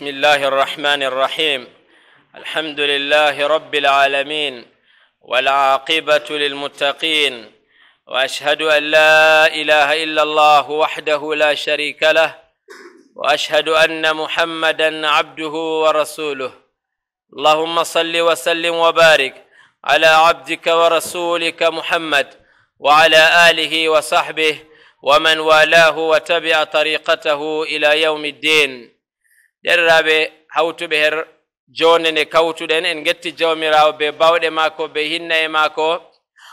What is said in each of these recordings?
بسم الله الرحمن الرحيم الحمد لله رب العالمين والعاقبة للمتقين وأشهد أن لا إله إلا الله وحده لا شريك له وأشهد أن محمدا عبده ورسوله اللهم صل وسلم وبارك على عبدك ورسولك محمد وعلى آله وصحبه ومن والاه وتبع طريقته إلى يوم الدين ɗerraɓe hawtuɓe her jonde nde kawtuɗen en getti jawmirawo be bawɗe maako be hinna e maako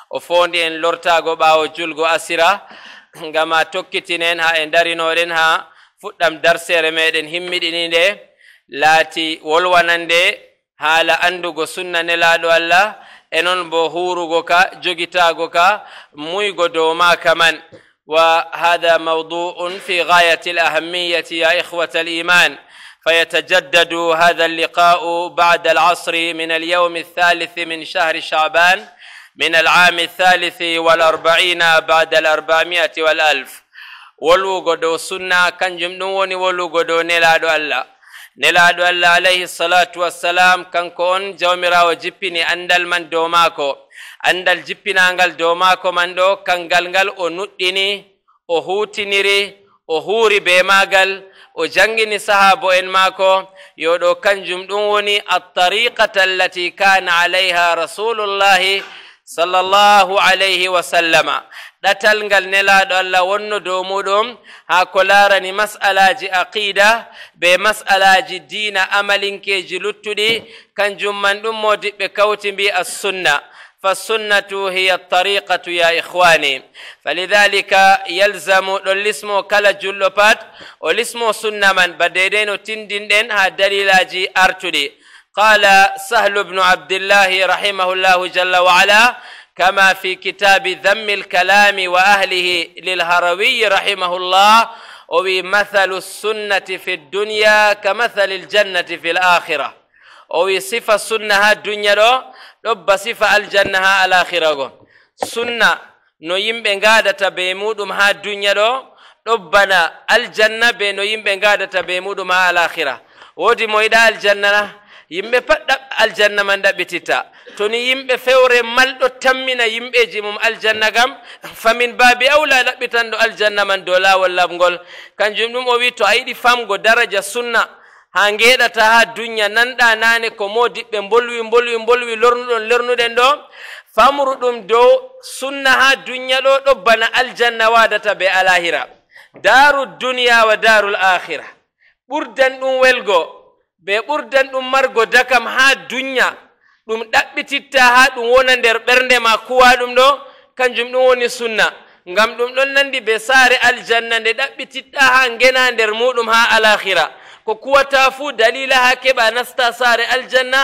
o fondi en lortago ɓawo julgo asira ngam a tokkitinen ha e darinoɗen ha fuɗɗam darsere meɗen himmiɗininde laati wolwanande haala andugo sunna nelaɗo allah e noon bo hurugo ka jogitago ka muygo dow maka man wa hada mawdu'un fi gayati l ahammiyati ya ihwata l iman فيتجدد هذا اللقاء بعد العصر من اليوم الثالث من شهر شعبان من العام الثالث والأربعين بعد الأربعمائة والألف ولو قدو سنة كان جمنون قدو نلاد الله نلاد الله عليه الصلاة والسلام كان كون جومرا وجبني أندل من دوماكو عند جبنا أنجل دوماكو من دو كان غلغل أنوتيني أهوتينيري أهوري بيماغل أهوتيني o jangini sahabo'en maako yo ɗo kanjum ɗum woni at-tariqata allati kana alayha rasulullah sallallahu alayhi wa sallama ɗatal ngal nelaɗo allah wonno do mudum ha ko larani mas'alaji aqida be mas'alaji dina amalinkeji jiluttudi kanjum man dum modiɓɓe kawti bi as-sunnah فالسنة هي الطريقة يا إخواني فلذلك يلزم للاسم كلا جلوبات والاسم سنة من بديدين تندين ها جي أرتدي قال سهل بن عبد الله رحمه الله جل وعلا كما في كتاب ذم الكلام وأهله للهروي رحمه الله مثل السنة في الدنيا كمثل الجنة في الآخرة صفة السنة الدنيا ɗo basifa aljanna ha alakhira gon sunna no yimɓe gadata be muɗum ha duniya ɗo ɗo bana aljanna be no yimɓe gadata be muɗum ha alakhira woodi mo yiɗa aljanna na yimɓe pat ɗa aljanna man ɗaɓɓititta to ni yimɓe fewre malɗo tammina yimɓeji mum aljanna kam famin baabi awla ɗaɓɓitan ɗo aljanna man dow lawol labgol kanjum ɗum o wi to a yiɗi famgo daraja sunna ha geɗata ha dunya nanɗa nane ko modiɓɓe bolwi bolwi bolwi lornuɗon lernuɗen ɗo famruɗum dow sunna ha dunya ɗo ɗo bana aljanna wadata be alahira daru duniya wa darul akhira ɓurdan ɗum welgo be ɓurdan ɗum margo dakam ha dunya ɗum ɗaɓɓititta ha ɗum wona nder ɓernde ma kuwa ɗum ɗo kanjum ɗum woni sunna ngam ɗum ɗon nandi be saare aljanna nde ɗaɓɓitiɗɗa ha ngena nder muɗum ha alahira ko kuwata fuu dalila ha keɓa nasta sare aljanna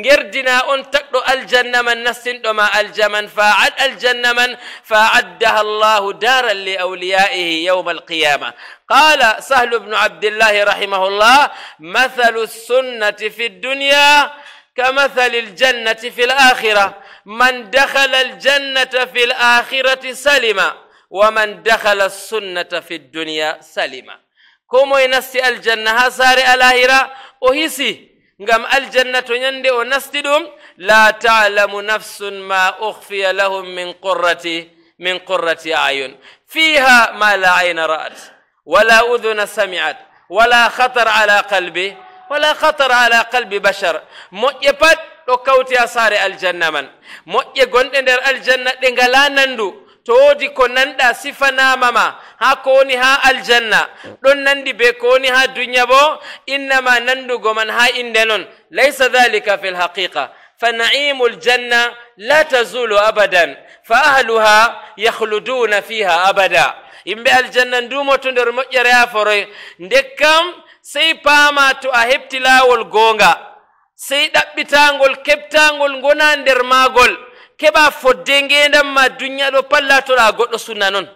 ngerdina on takdo aljanna man nasin do ma aljaman fa'ad aljanna man fa Allah llahu daran li awliyaihi yawm alqiyama قال سهل بن عبد الله رحمه الله مثل السنة في الدنيا كمثل الجنة في الآخرة من دخل الجنة في الآخرة سلم ومن دخل السنة في الدنيا سلم komoye nasti aljanna ha saare alahira o hisi ngam aljanna to ñande o nasti ɗum la talamu nafsun ma ukhfiya lahum min qurrati min qurrati ayun fiha ma la ayna ra'at wala udhuna sami'at wala khatar ala qalbi wala khatar ala qalbi bashar moƴƴe pat ɗo kawti ha saare aljanna man moƴƴe gonɗe nder aljanna ɗe ngala nandu to woodi ko nanɗa sifanamama ha ko woni ha aljanna ɗon nandi be ko woni ha duniya bo innama nandugo man ha inde non laysa dhalika fi lhaqiqa fa ljanna la tazulu abadan fa ahluha yahluduna fiha abada yimɓe aljanna ndumoto nder moƴƴere ha foroy nde kam sey paama to a hepti laawol goonga sey ɗaɓɓitangol keɓtangol ngona nder maagol keɓa fodde ngendam ma duniya ɗo palla toɗa goɗɗo sunna noon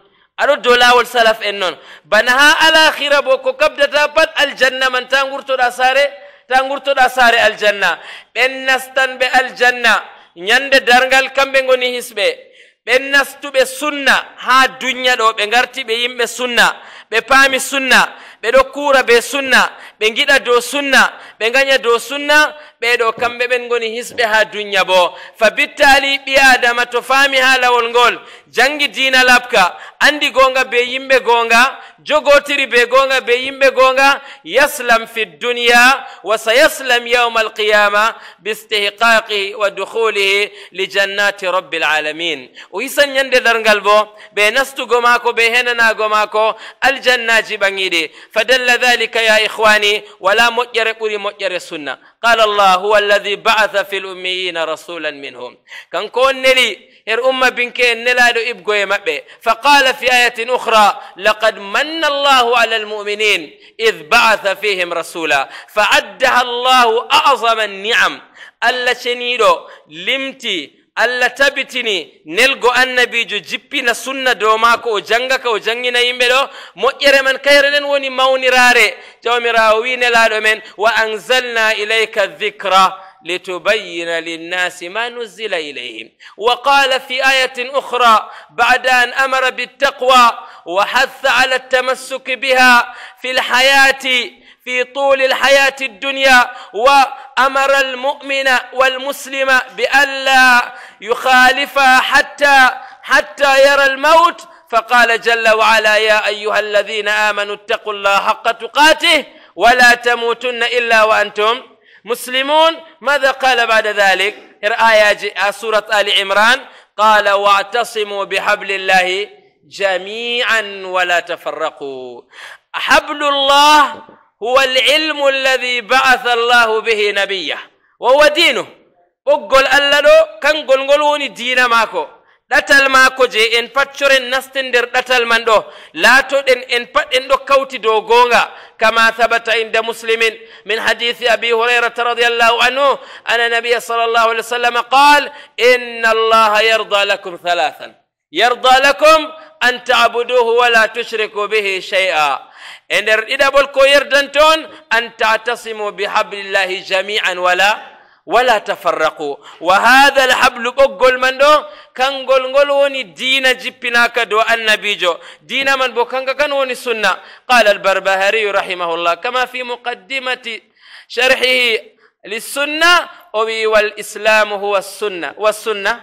aɗo dow lawol salaf en noon bana ha alahira bo ko kabdata pat aljanna man ta gurtoɗa saare ta gurtoɗa saare aljanna ɓen nastan ɓe aljanna ñande dargal kamɓe goni hisɓe ɓen nastuɓe sunna ha duniya ɗo ɓe garti ɓe yimɓe sunna ɓe paami sunna ɓe kuura be sunna ɓe giɗa dow sunna ɓe gaña dow sunna ɓeɗo kamɓe ɓen goni hisɓe ha duniya bo fa bittali ɓi adama to faami ha lawol ngol jangi dina labka andi gonga be yimɓe gonga jogotiri be gonga be yimɓe gonga yaslam fi duniya wa sayaslam yauma alqiyama bistihqaqi wa dukhulihi li jannati rabbil alamin o hisan ñande dargal bo ɓe nastugo mako ɓe henanago mako aljannaji ɓaŋiɗi fadalla dhalika ya ihwani wala moƴƴere ɓuri مجر السنة قال الله هو الذي بعث في الأميين رسولا منهم كان كون نلي هر أمة بنكين نلادو إبقوا يمبي فقال في آية أخرى لقد من الله على المؤمنين إذ بعث فيهم رسولا فعدها الله أعظم النعم ألا شنيدو لمتي allah tabitini nelgo annabijo jippina sunna dow maako o janga ka o jangina yimɓe ɗo moƴƴere man kayre nden woni mawniraare jawmirawo wi nelaaɗo men wa anzalna ilayka dicra لتبين للناس ما نزل إليهم وقال في آية أخرى بعد أن أمر بالتقوى وحث على التمسك بها في الحياة في طول الحياة الدنيا وأمر المؤمن والمسلم بألا يخالفها حتى حتى يرى الموت فقال جل وعلا يا أيها الذين آمنوا اتقوا الله حق تقاته ولا تموتن إلا وأنتم مسلمون ماذا قال بعد ذلك آية سورة آل عمران قال واعتصموا بحبل الله جميعا ولا تفرقوا حبل الله هو العلم الذي بعث الله به نبيه وهو دينه بقول الله كان قول قولوني دين ماكو داتال ماكو جي ان فاتشورين نستندر داتال مندو لا تدن ان ان فاتندو كوتي دو غونغا كما ثبت عند مسلم من حديث أبي هريرة رضي الله عنه أن النبي صلى الله عليه وسلم قال إن الله يرضى لكم ثلاثا يرضى لكم أن تعبدوه ولا تشركوا به شيئا ender nder ɗiɗaɓol ko yerdanto on an tatasimu bihablillahi jami'an wala wala tafarraqu wa hadha alhablu ɓoggol man ɗo kangol ngol woni diina jippinaka dow annabijo dina man bo kanga kan woni sunna qala albarbahariyu rahimahullah kama fi muqaddimati sharhihi للسنة أو والإسلام هو السنة والسنة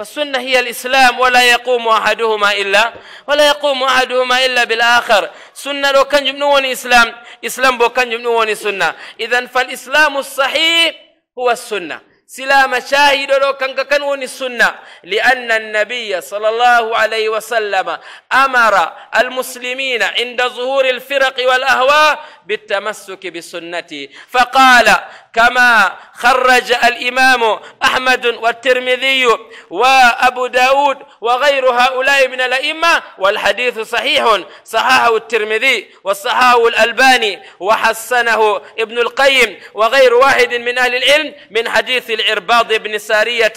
والسنة هي الإسلام ولا يقوم أحدهما إلا ولا يقوم أحدهما إلا بالآخر سنة لو كان جمنوني إسلام إسلام بو كان جمنوني سنة إذا فالإسلام الصحيح هو السنة سلام شاهد لو كان كنون السنة لأن النبي صلى الله عليه وسلم أمر المسلمين عند ظهور الفرق والأهواء بالتمسك بسنته فقال كما خرج الإمام أحمد والترمذي وأبو داود وغير هؤلاء من الأئمة والحديث صحيح صححه الترمذي وصححه الألباني وحسنه ابن القيم وغير واحد من أهل العلم من حديث العرباض بن سارية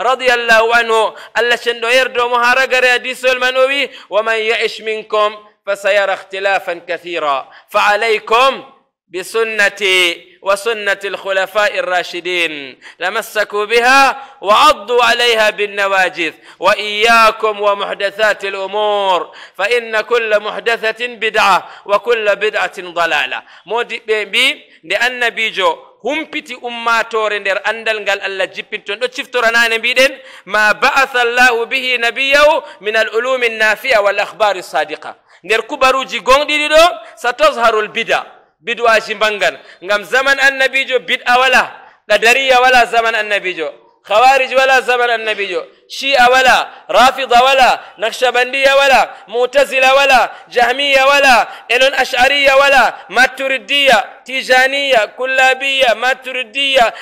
رضي الله عنه الله شندو يردو مهارقر يديسو المنوي ومن يعش منكم فسيرى اختلافا كثيرا فعليكم بسنتي وسنة الخلفاء الراشدين تمسكوا بها وعضوا عليها بالنواجذ وإياكم ومحدثات الأمور فإن كل محدثة بدعة وكل بدعة ضلالة مودي بي لأن بيجو humpiti ummatore nder andal ngal allah jippinton ɗo ciftoranane mbiɗen ma ba'atha ما bihi nabiyahu min al ulumi nnafi'a wal akhbari sadiqa nder kubaruji gonɗiɗi ɗo sa tosharul bida bidwaji mbangan ngam zaman annabijo bid'a wala qadariya wala zaman annabijo khawarij wala zaman annabijo shi'a wala rafida wala naqshabandiya wala mutazila wala jahmiya wala enon ash'ariya wala maturiddiya tijaniya kullabiya maturiddiya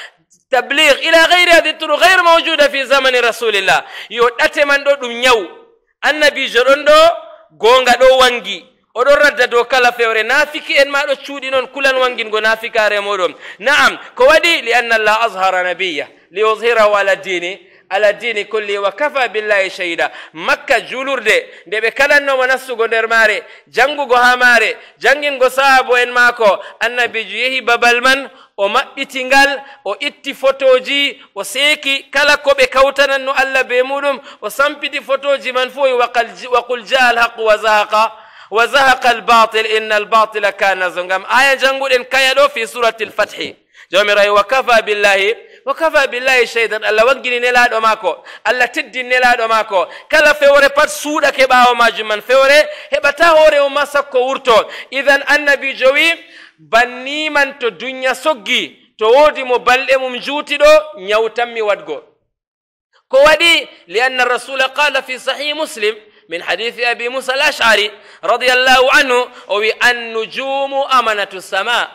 تبليغ إلى غير هذه الطرق غير موجودة في زمن رسول الله يو أتمن دو دنيو النبي جرون دو gonga do wangi odo radda do kala fewre nafiki en ma do cuudi non kulan wangingo nafikare moɗon naam ko wadi li anna la azhara nabiyya li yuzhira wala dini ala dini kulli wa kafa billahi shahida makka julurde kala no kalannomo go der mare jangugo ha jangin go sahabo en mako annabi yehi babal man o maɓɓiti ngal o itti fotoji o seeki kala ko ɓe no allah be muɗum o sampiti fotoji man fof wa qul ja alhaqu wa zahaqa wa zahaqa albatil inna albatila kana zo ngam aya jannguɗen kaya ɗo fi surati lfathi jawmirayi wa kafa billahi wa kafa billahi cheydan allah waggini nelaɗo maako allah teddi nelaɗo maako kala fewre pat suuɗake ɓaawo majum man fewre heɓata hoore o ma sakko wurto idan annabijo wi banni man to dunya soggi to wodi mo balde mum jutido nyawtammi wadgo ko wadi li anna rasul qala fi sahih muslim من حديث أبي موسى الأشعري رضي الله عنه أو أن النجوم أمانة السماء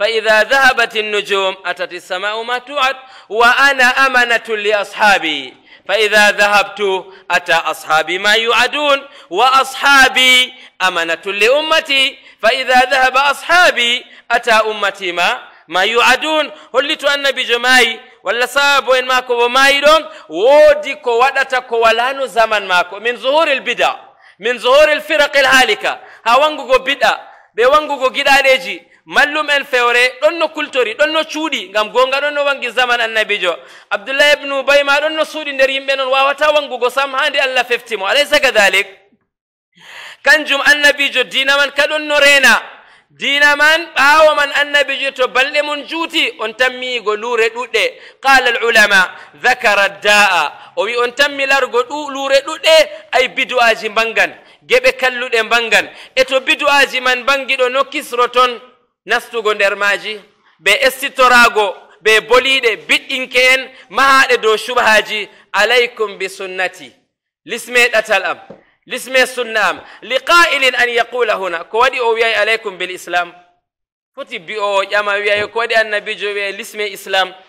فإذا ذهبت النجوم أتت السماء ما توعد وأنا أمانة لأصحابي فإذا ذهبت أتى أصحابي ما يوعدون وأصحابي أمنة لأمتي فإذا ذهب أصحابي أتى أمتي ما ما يوعدون هلت أن بجماي ولا صاب وين ماكو وماي دون ودي كوادة كوالان زمن ماكو من ظهور البدع من ظهور الفرق الهالكة ها هاوانغو بدع بيوانغو جداليجي mallum en fewre ɗon no kultori ɗon no cuuɗi ngam gonga ɗon no wangi zaman annabijo abdoullah ibnu ubay ma ɗon no suuɗi nder yimɓe noon wawata wangugo sam ha nde allah feftimo alaysa kadalik kanjum annabijo dina man kaɗon no rena dina man ɓaawo man annabijo to balɗe mum juuti on tammiyigo luure ɗuɗɗe qala al ulama dhakara da'a o wi on tammi largo ɗu luure ɗuɗɗe ay bidu'aji mbangan geɓe kalluɗe mbangan e to bidu'aji man mbangiɗo no kisro ton nastugo nder maji be estitorago be boliɗe biɗɗinke'en mahaɗe dow shubhaji alaykum bi sunnati lisme ɗatal am lisme sunna am li qa'ilin an yaqula huna ko waɗi o wiyay alaykum bil islam foti o ƴama wiyay ko waɗi annabijo wiyay lisme islam qala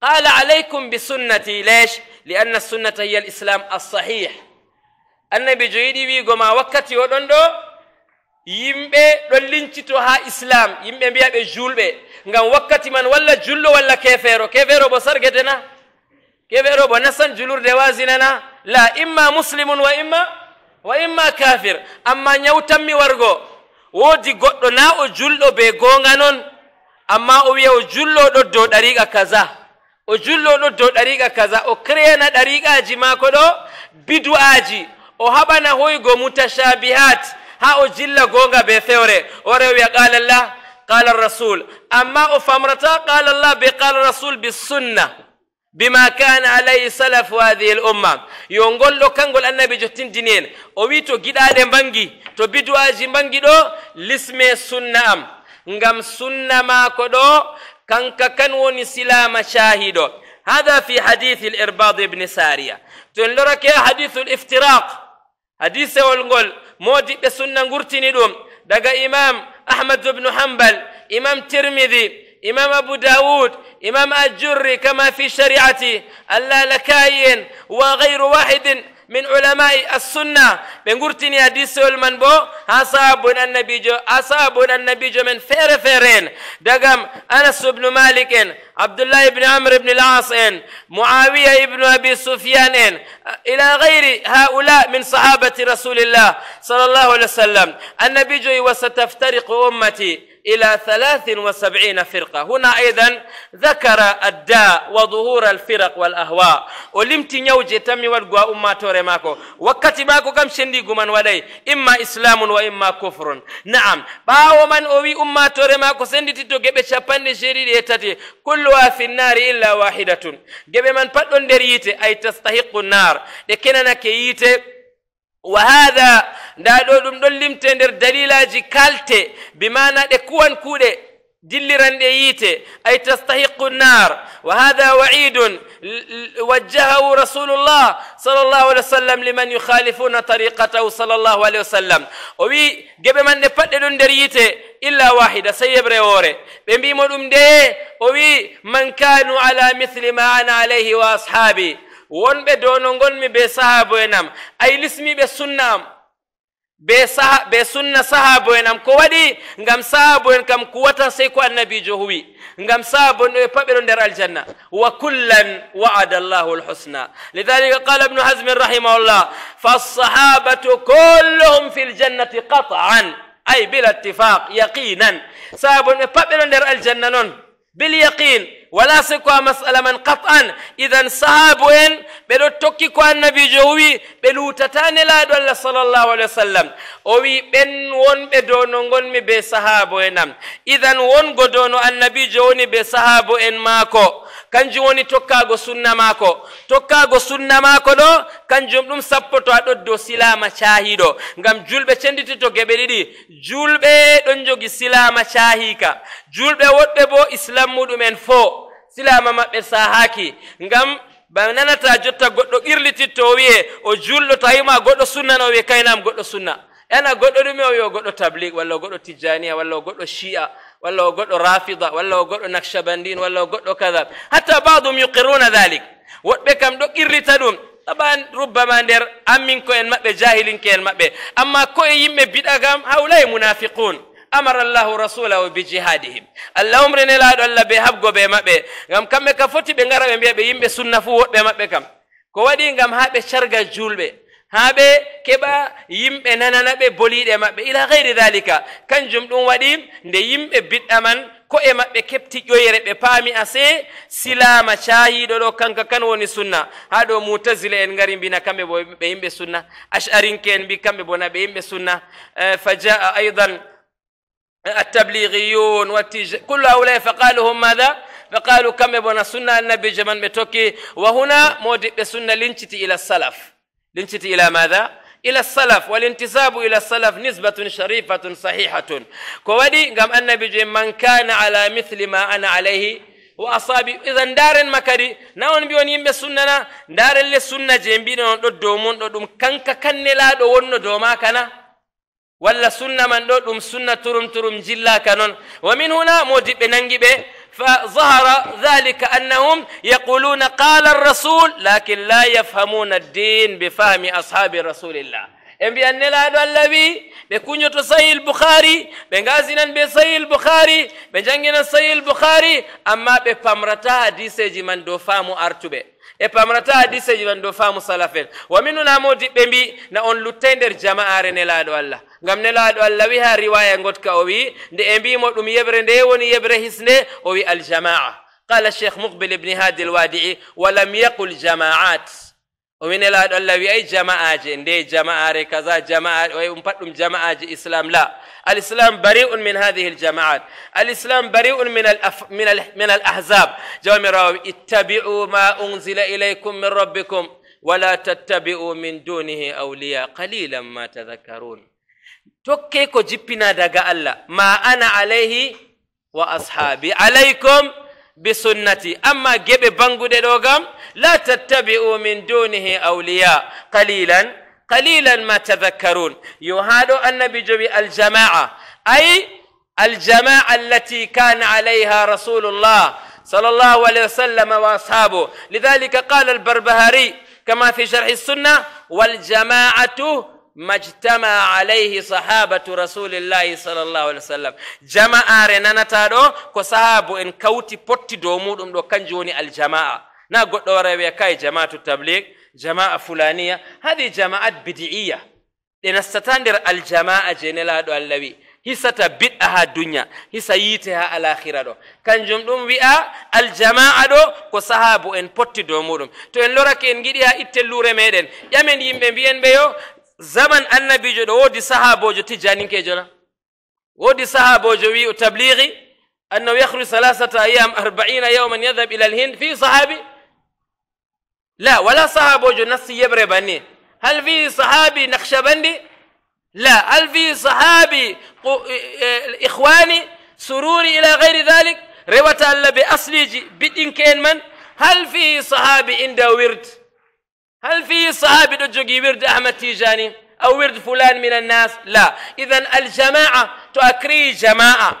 قال عليكم بسنتي ليش لأن السنة هي الإسلام الصحيح النبي جيدي ويقو ما وكتي ودندو yimɓe ɗon lincito ha islam yimɓe mbiyaɓe julɓe ngam wakkati man walla jullo walla kefeero kefeero bo sargedena kefeero bo nassan julurde wasinana la imma muslimun wa imma wa imma kafir amma ñawtanmi wargo woodi goɗɗo na o julɗo be gonga noon amma o wiya o jullo ɗo dow ɗariƙa kaza o jullo ɗo dow ɗariƙa kaza o kreena ɗariƙaji maako ɗo bidu aji o haɓana hoygo mutachabihat ها أجيلا غونغا بثورة أوريو قال الله قال الرسول أما أفمرتا قال الله بقال الرسول بالسنة بما كان عليه سلف هذه الأمة يونغول لو كان قول أنا بجتين دينين أويتو جدا دمبنجي تو بدو أجيمبنجي دو لسمي سنة أم نغم سنة ما كدو كان كان وني سلام شاهدو هذا في حديث الإرباض ابن سارية تنلرك يا حديث الافتراق حديث يونغول مودي بسنة قرتني دوم دقا إمام أحمد بن حنبل إمام ترمذي إمام أبو داود إمام الجري كما في شريعتي ألا لكاين وغير واحد من علماء السنة بنقرتني حديث سلمان بو أصحاب النبي جو أصحاب النبي جو من فير فيرين دقم أنس بن مالك عبد الله بن عمرو بن العاص معاوية بن أبي سفيان إلى غير هؤلاء من صحابة رسول الله صلى الله عليه وسلم النبي جو وستفترق أمتي إلى وسبعين فرقة هنا أيضا ذكر الداء وظهور الفرق والأهواء ولمتي نيوجي تمي والقوى أما توري ماكو وكتي ماكو كم شندي قمان ولي إما إسلام وإما كفر نعم باو من أوي أما توري ماكو سندي تتو جبه شابان جريد يتاتي كلها في النار إلا واحدة جبه من بدون دريتي أي تستحق النار لكننا كييتي وهذا ndaɗo ɗum ɗon limte nder dalilaji kalte bimana ɗe kuwan kuuɗe dilliranɗe yiite ay tastahiqu nnar wa hada waidun wajjahahu rasulullah sall llahu alih wa sallam liman yukhalifuna tariqatahu sall llahu alihi wa sallam o wi geɓe man ɗe paɗɗe ɗon nder yiite illa wahida sey yeɓre woore ɓe mbimo ɗum nde o wi man kanu ala mithli ma ana alayhi wa ashabi wonɓe dow no ngonmi be sahaboen am ay lismiɓe sunna am be saha be sunna sahabo en am ko waɗi ngam sahabo en kam kuwata sey ko annabijo huwi ngam sahabo en ɗo ɓe pat ɓeɗo nder aljanna wa kullan wa'ada allahu lhusna lidalika qala ibnu hasmin rahimahullah falsahabatu kulluhum fi ljannati qat'an ay bila ittifaq yaqinan sahabo en ɓe pat ɓeɗo nder aljanna noon bil yaqin ولا سكوا مسألة من قطعا إذا صحابه إن بلو توكي كوا النبي جوهي بلو تتان لا دولة صلى الله عليه وسلم أوي بن ون بدون ون مي بي صحابه إن إذا ون قدون النبي جوني بي صحابه إن ماكو kanjum woni tokkago sunna mako tokkago sunna mako ɗo kanjum ɗum sappoto a ɗoddo silama cahiɗo ngam julɓe cenditito geɓe ɗiɗi julɓe ɗon jogi silama cahika julɓe woɗɓe bo islam muɗumen fo silama maɓɓe sahaki ngam ba nanata jotta goɗɗo ɓirlititto o wiye o julɗo ta yima goɗɗo sunnano o wiye kaynam goɗɗo sunna ena goɗɗo ɗume o wiye o goɗɗo tablig walla o goɗɗo tijaniya walla o goɗɗo shi'a ولا وقولوا رافضة ولا وقولوا نكشبندين ولا وقولوا كذا حتى بعضهم يقرون ذلك وبكم دو إرتدون طبعا ربما نر أمين كوين ما بجاهلين كوين ما ب أما كوين يم بيدعم هؤلاء منافقون أمر الله رسوله بجهادهم الله أمرنا لا دولا بهب قب ما ب قام كم كفوت بنجر بيم بسنة فوت بما بكم كوادين قام هاد بشرق الجول بي. ha ɓe keɓa yimɓe nanana ɓe boliɗe maɓɓe ila gayri dhalika kanjum ɗum waɗi nde yimɓe biɗɗa man ko'e maɓɓe kepti ƴoyere ɓe paami ase silama cahiɗo ɗo kanka kan woni sunna ha ɗo mutasila en gari mbina kamɓe bo ɓe yimɓe sunna asharinke en mbi kamɓe bona ɓe yimɓe sunna fa jaa aidan التبليغيون والتج... كل هؤلاء فقالوا هم ماذا؟ فقالوا كم بنا سنة النبي جمان بتوكي وهنا مودي بسنة لنشتي إلى السلف لنشت إلى ماذا؟ إلى السلف والانتساب إلى السلف نسبة شريفة صحيحة كوالي قام أن بجي من كان على مثل ما أنا عليه وأصابي إذا دار مكري نون بيون يمب سننا دار للسنة جنبين دومون دوم كنك كن لا دون دوما كنا ولا سنة من دوم سنة ترم ترم جلا كنون ومن هنا موجب ننجي به فظهر ذلك انهم يقولون قال الرسول لكن لا يفهمون الدين بفهم اصحاب رسول الله ان بي ان لا الذي بكون تصي البخاري بنغازنا بصي البخاري بنجنن صي البخاري اما بفمرتا حديث جمن دو فامو ارتبه e pamrata hadice ji wando faamu salafel waminu namo diɓɓe mbi na on luttay nder jama'are nelaɗo allah ngam nelaɗo allah wi ha riwaya gotka o wi nde e mbimo ɗum yeɓre nde woni yeɓre hisnde o wi aljama'a qala cheikh mukbil ibni hadi l wadii walam yaqul jama'at ومن الأدلة أي جماعة جندي جماعة كذا جماعة أي أمبارم جماعة إسلام لا الإسلام بريء من هذه الجماعات الإسلام بريء من الأف من ال من الأحزاب جامع اتبعوا ما أنزل إليكم من ربكم ولا تتبعوا من دونه أولياء قليلا ما تذكرون توكيكو جيبينا دعاء الله ما أنا عليه وأصحابي عليكم بسنتي أما جب بانغود دوغام لا تتبعوا من دونه أولياء قليلا قليلا ما تذكرون يهادو النبي جبي الجماعة أي الجماعة التي كان عليها رسول الله صلى الله عليه وسلم وأصحابه لذلك قال البربهاري كما في شرح السنة والجماعة majtamaa alayhi sahabatu rasulillahi sallallahu alih wasallam sallam jama'are nanata ɗo ko sahabu en kawti dow muɗum ɗo kanjum woni aljama'a na goɗɗo wara wiya kay jama'atu tablig jama'a fulaniya hadi jama'at bidi'iya ɗe nastata nder aljama'a je nelaɗo allah wi hisata bid'a ha dunya hisa yiite ha alakhira ɗo kanjum ɗum wi'a aljama'a ɗo ko sahabu en potti dow muɗum to en lorake en giɗi ha lure meɗen ƴamen yimɓe mbiyen ɓe yo زمن النبي جو ودي صحابه جو تجانين كي جو ودي صحابه جو تبليغي أنه يخرج ثلاثة أيام أربعين يوما يذهب إلى الهند في صحابي لا ولا صحابه جو نسي يبري هل في صحابي نخشبندي لا هل في صحابي إخواني سروري إلى غير ذلك روتا اللي بأصليجي بدين كين من هل في صحابي عند ورد هل في صحابي دجوجي ورد احمد تيجاني او ورد فلان من الناس لا اذا الجماعه تؤكري جماعه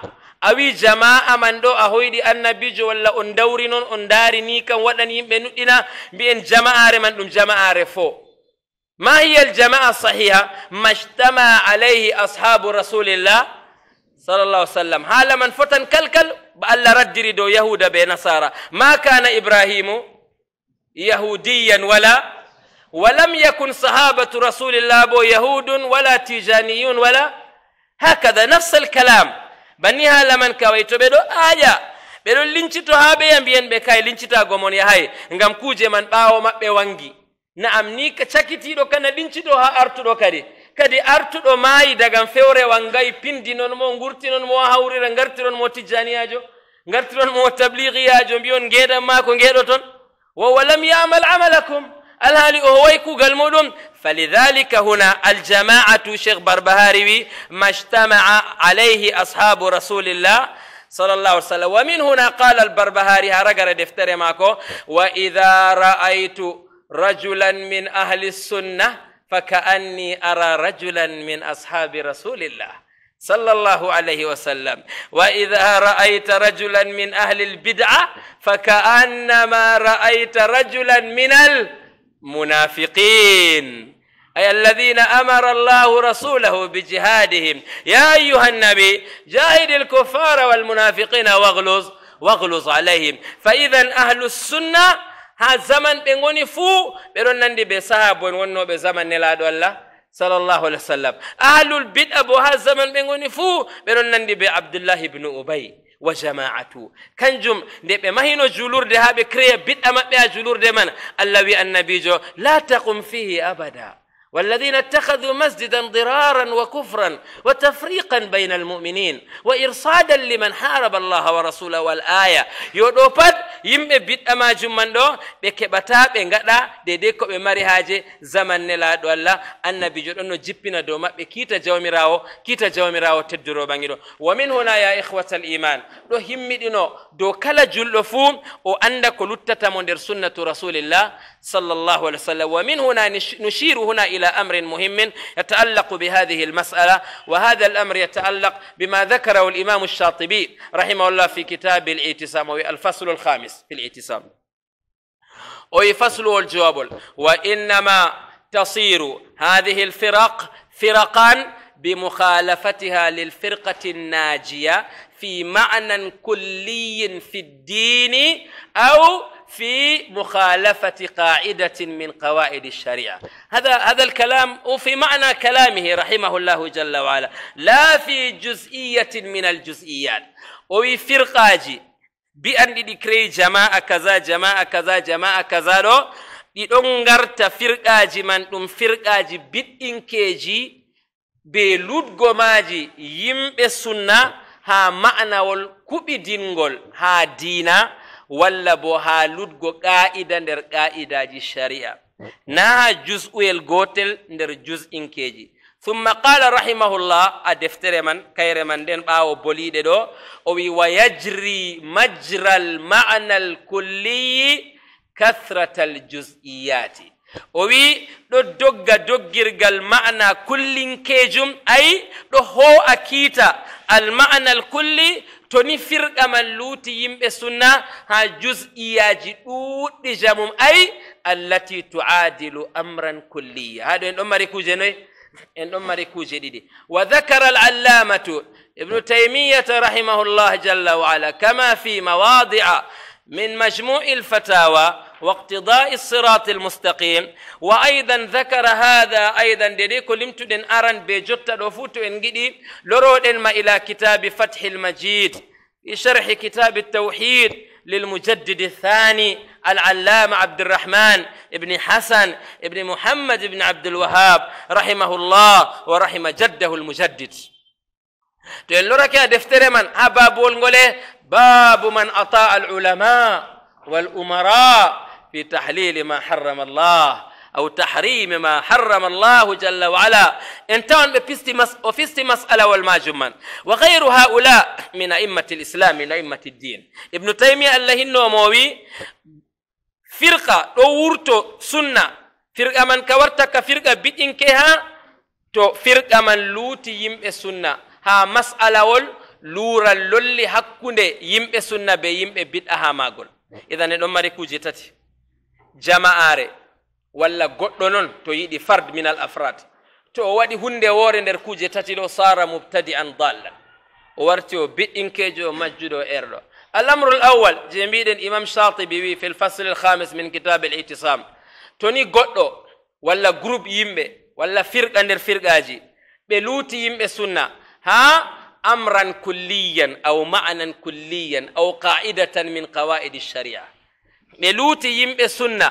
أوي جماعة من دو أهوي دي أن بيجو ولا أندوري نون أنداري نيكا ولن يمبنو دينا بين جماعة من دون جماعة رفو ما هي الجماعة الصحيحة ما اجتمع عليه أصحاب رسول الله صلى الله عليه وسلم هالا من فتن كلكل بألا رد دو يهود بين نصارى ما كان إبراهيم يهوديا ولا ولم يكن صحابة رسول الله أبو يهود ولا تيجانيون ولا هكذا نفس الكلام بنيها لمن كويتو بدو آية بدو لنشتو هابي ينبين بكاي لنشتو أغمون يهاي نغم كوجي من باو ما بيوانجي نعم نيكا شاكتي دو كان لنشتو ها أرتو دو كاري كدي أرتو دو ماي دغم فوري وانغاي پين دينو نمو نغورتي نمو هاوري رنغرتي نمو تيجاني آجو نغرتي نمو تبليغي آجو بيون غير ماكو غير وطن ووالم يعمل عملكم الهالي أهويكو قلمولهم فلذلك هنا الجماعة شيخ بربهاري ما اجتمع عليه أصحاب رسول الله صلى الله عليه وسلم ومن هنا قال البربهاري هرقر دفتري ماكو وإذا رأيت رجلا من أهل السنة فكأني أرى رجلا من أصحاب رسول الله صلى الله عليه وسلم وإذا رأيت رجلا من أهل البدعة فكأنما رأيت رجلا من ال منافقين أي الذين أمر الله رسوله بجهادهم يا أيها النبي جاهد الكفار والمنافقين واغلظ واغلظ عليهم فإذا أهل السنة ها زمن بنغوني فو نندي بسحاب ونونو بزمن نلادو الله صلى الله عليه وسلم أهل البدء بها زمن بنغوني فو نندي بعبد الله بن أبي وجماعته كنجم نبي ما هي نجولور ذهب كريه بيت أما بيا جولور دمن الله النبي لا تقوم فيه أبدا والذين اتخذوا مسجدا ضرارا وكفرا وتفريقا بين المؤمنين وارصادا لمن حارب الله ورسوله والايه يودوبات يمبي بيت اما جمان دو بكبتا بنغدا ديديكو بماري هاجي زمن نلا دولا ان بيجو انو جيبينا دو ما بكيتا جاوميراو كيتا جاوميراو تدرو بانغيدو ومن هنا يا اخوه الايمان دو هيمي دينو دو كلا جولفو او اندا كلوتتا موندر سنه رسول الله صلى الله عليه وسلم ومن هنا نشير هنا إلى أمر مهم يتعلق بهذه المسألة وهذا الأمر يتعلق بما ذكره الإمام الشاطبي رحمه الله في كتاب الاعتصام الفصل الخامس في الاعتصام فصل الجواب وإنما تصير هذه الفرق فرقا بمخالفتها للفرقة الناجية في معنى كلي في الدين أو في مخالفة قاعدة من قواعد الشريعة هذا هذا الكلام وفي معنى كلامه رحمه الله جل وعلا لا في جزئية من الجزئيات وفي فرقاجي بأن ديكري جماعة كذا جماعة كذا جماعة كذا لو ɗi ɗon من firqaji man بإنكيجي بلود غماجي be السنة ها معنى sunna ha ma'nawol kuɓidingol walla bo haa luɗgo qaa'ida nder qaa'idaaji sharia naa haa jus'uyel gootel nder jus'inkeeji summa qaala rahimahullah a deftere man kayre man nden ɓaawo boliiɗe ɗo o wi wa yajri majra l ma'na l kulliyi kathrata l jus'iyaati o wi ɗo dogga doggirgal ma'na kullinkeejum ayi ɗo hoo a kiita al ma'na l kulli toni ni firqa man luuti yimɓe sunna ha juz'iyaji duddi jamum ay allati tuadilu amran kulliya hado en don mari kuje noyi en don mari kuje didi wa dhakara al allamatu ibnu taymiyah rahimahullah jalla wa ala kama fi mawadi'a min majmu'i alfatawa واقتضاء الصراط المستقيم وأيضا ذكر هذا أيضا ديريكو لمتدن أرن بجوتا لوفوتو انجدي لرودن ما إلى كتاب فتح المجيد في شرح كتاب التوحيد للمجدد الثاني العلامة عبد الرحمن ابن حسن ابن محمد ابن عبد الوهاب رحمه الله ورحم جده المجدد تقول لك يا دفتر من man ha babowol ngole babu man في تحليل ما حرم الله أو تحريم ما حرم الله جل وعلا انتهوا وفي مسألة والماجمان وغير هؤلاء من أئمة الإسلام من أئمة الدين ابن تيمية الله النوموي فرقة دورتو سنة فرقة من كورتك فرقة بإنكها تو فرقة من لوتي يمئ إيه سنة ها مسألة وال لورا للي حقوني يمئ إيه سنة بيمئ إيه بدأها ماغول إذا نمري كوجي jama'are walla goddo non to yidi fard min al afrad to o hunde wore nder kuje tati do sara mubtadi an dallan o warti o biɗɗinkeejo o majjuɗo الأمر الأول جميل إمام شاطبي في الفصل الخامس من كتاب الاعتصام توني قدو ولا جروب يمبي ولا فرقة ندر أجي بلوتي يمبي سنة ها أمرا كليا أو معنا كليا أو قاعدة من قواعد الشريعة ɓe luuti yimɓe sunna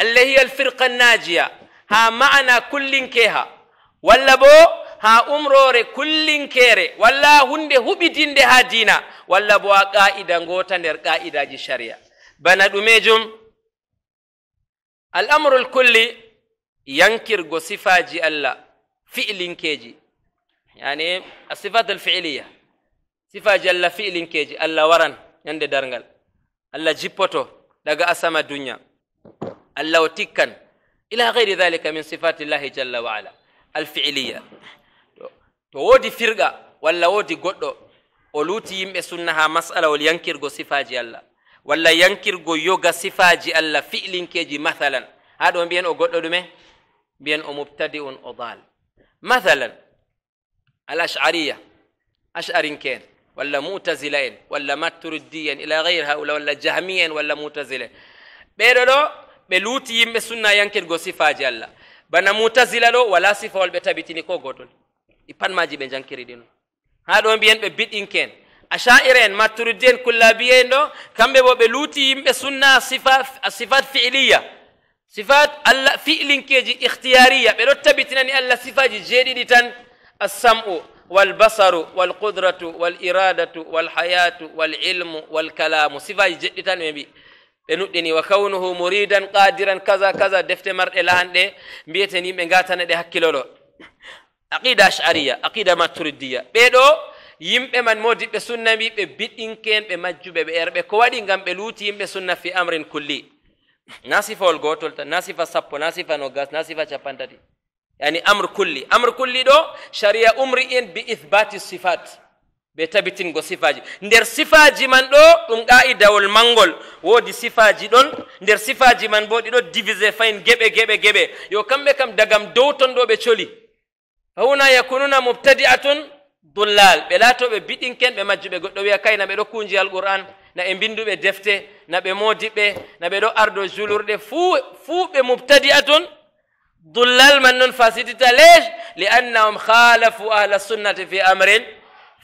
allah hiya alfirqa najiya ha ma'ana kullinkeha walla bo ha umrore kullinkere walla hunde huɓitinde ha dina walla bo ha qa'ida ngota nder qa'idaji sharia bana ɗumejum al'amrul kulli yankirgo sifaji allah fi'linkeji yani a sifat alfi'liya sifaji allah fi'linkeji allah waran yande dargal allah jippoto daga asama dunya allahu tikkan ila ghairi dhalika min sifati llahi jalla wa ala alfi'liya to wodi firga walla wodi goddo o luti yimbe sunna ha mas'ala masalawol yankirgo sifaji allah walla yankirgo yoga sifaji allah fi'linkeji mathalan ha ɗo mbiyen o goɗɗo ɗume mbiyen o mubtadi'un o dal mathalan al ashariya ash'arin asharinke'en ولا معتزلين ولا ماتريديين الى غير هؤلاء ولا جهميين ولا معتزلين بيرلو بلوتي يم سنة ينكر غو صفاجي الله بنا معتزله لو ولا صفه ولا كو غوتول يبان ماجي بنجنكري دينو هادو بيان ببيت انكن ashairen maturidien kullabiyen ɗo kamɓe bo ɓe luuti yimɓe sunna صفات fiiliya sifat allah fiilinkeji ihtiyariya ɓe ɗo tabitinani allah sifaji jeeɗiɗi تن assam'u والبصر والقدرة والإرادة والحياة والعلم والكلام صفة جدتان مبي ɓe nuɗɗini wa kawnuhu muridan qadiran kaza kaza defte marɗe laanɗe mbiyeten yimɓe gatana ɗe hakkilolo aqida ashariya aqida maturidiya ɓeɗo yimɓe man modiɓɓe sunna mbi ɓe biɗɗinken ɓe majjuɓe ɓe erɓe ko waɗi ngam ɓe luuti yimɓe sunna fi amrin kulli na sifawol gotol tan na sifa sappo na sifa nogas na sifa capantati yani amre kulli amre kulli ɗo sharia umri en bi ithbati sifat ɓe tabitingo sifaji nder sifaji man ɗo ɗum qa'idawol mangol woodi sifaji ɗon nder sifaji man bo ɗiɗo divisé fayin geɓe geɓe geɓe yo kamɓe kam dagam dow ton ɗo ɓe coli fahuna yakununa mubtadi a tun dullal ɓe laatoɓe biɗinken ɓe majjuɓe goɗɗo wiya kay na ɓe ɗo kuji al qur'an na ɓe binduɓe defte na ɓe modiɓɓe na ɓe ɗo ardo julurɗe fuu fuu ɓe mubtadi a tun ضلال من فاسدت ليش لانهم خالفوا اهل السنه في امر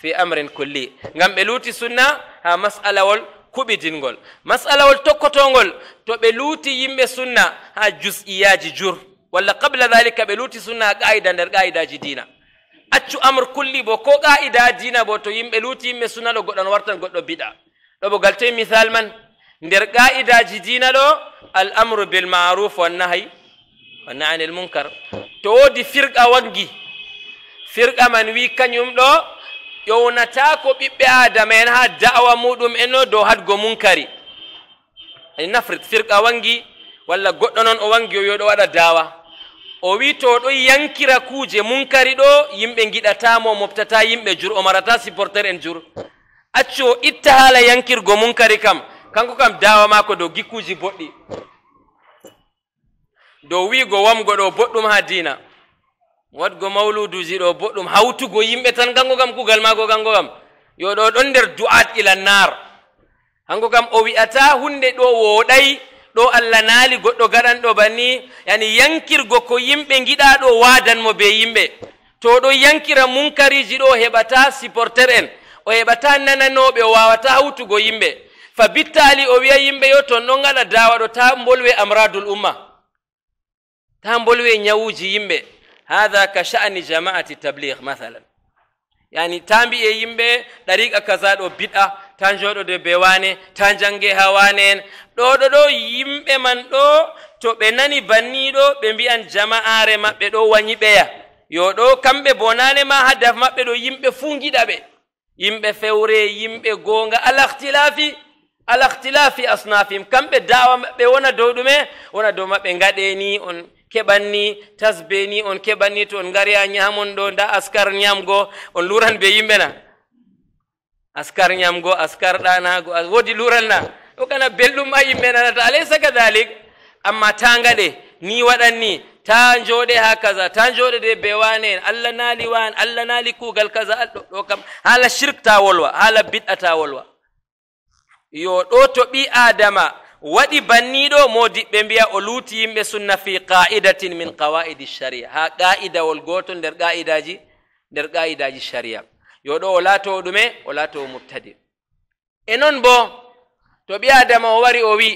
في امر كلي ngam ɓe luuti sunna ha masalawol kuɓidingol masalawol tokkotongol to ɓe luuti yimɓe sunna ha jus'iyaji jur walla qabla dhalika ɓe luuti sunna ha qa'ida nder qa'idaji dina accu amr kulli bo ko qa'ida dina bo to yimɓe luuti yimɓe sunna ɗo goɗɗo no wartan goɗɗo biɗa ɗo bogal toye misal man nder qa'idaji dina ɗo al amru bil ma'ruf wannahyi wanna anil munkar to woodi firqa waggi firqa man wi kañum ɗo ƴownata ko ɓiɓɓe adama en ha da'wa muɗum eno dow hadgo munkari ani nafrit firqa wangi walla goɗɗo noon o wangi o wi oɗo waɗa dawa o wi to ɗo yankira kuuje munkari ɗo yimɓe giɗatamo moftata yimɓe jur o marata supporter en jur accu o itta haala yankirgo munkari kam kanko kam dawa mako dow gikkuji boɗɗi dow wiigo wamgo ɗo boɗɗum ha diina wadgo mauluduji ɗo boɗɗum hawtugo yimɓe tan kanngo kam kugal maago kanngo kam yo ɗo ɗon nder du'at ila nar hanngo kam o wi'ata hunde ɗo wooɗay ɗo allah naali goɗɗo gaɗan ɗo banni yani yankirgo ko yimɓe giɗa ɗo waadanmo be yimɓe to ɗo yankira munkariji ɗo heɓata supporter en o heɓata nananoɓe wawata hawtugo yimɓe fa bittali o wiya yimɓe yo ton ɗon gaɗa dawa ɗo ta bolwe amradul umma tan bolwe nyawuji yimɓe hada ka sha'ni jama'ati tabligh mathalan yani tambi e yimɓe ɗariqa kaza ɗo bid'a tan joɗo de be wane tan jange ha wane en ɗo ɗo ɗo yimɓe man ɗo to ɓe nani banniɗo ɓe mbi'an jama'are maɓɓe ɗo wañi ɓeya yo ɗo kamɓe bonane ma ha daf maɓɓe ɗo yimɓe fuu giɗa ɓe yimɓe fewre yimɓe gonga ala ihtilafi ala ihtilafi asnafihim kamɓe dawa maɓɓe wona dow ɗume wona dow maɓɓe gaɗeni on keɓanni tasbeni on keɓanni to on ngari a ñamon ɗo nda askar ñamgo on luran be yimɓe na askar ñamgo askar ɗanago wodi luran na o kana belɗum ha yimɓe nanata alaysa kadalik amma ta ngaɗe ni waɗanni ta joɗe ha kaza ta joɗe de be wane en allah naali wan allah naali kuugal kaza ɗo kam haala shirk ta wolwa haala bid'a ta wolwa yo ɗo to ɓi adama waɗi banniɗo mo diɓɓe mbiya o luuti yimɓe sunna fi qa'idatin min qawa'idi sharia ha qa'idawol goto nder qa'idaji nder qa'idaji sharia yoɗo o laatowo ɗume o laatowo mubtadi e noon bo to ɓi adama o wari o wi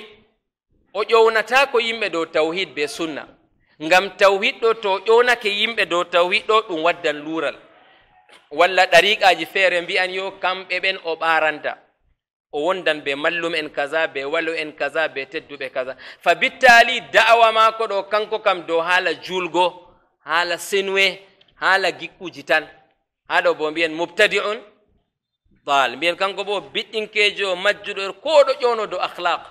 o ƴownata ko yimɓe dow tawhid be sunna ngam tawhid ɗo to ƴownake yimɓe dow tawhid ɗo ɗum waddan luural walla ɗariqaji feere mbiyan yo kamɓe ɓen o ɓaranta o wondan be mallum en kaza be walu en kaza be tedduɓe kaza fa bittali da'awa mako ɗo kanko kam dow haala julgo haala senwe haala giɓɓuji tan ha ɗo bo mbiyen mubtadi un dal mbiyen kanko bo biɗɗinkejo majjuɗo ko ɗo ƴowno dow ahlaq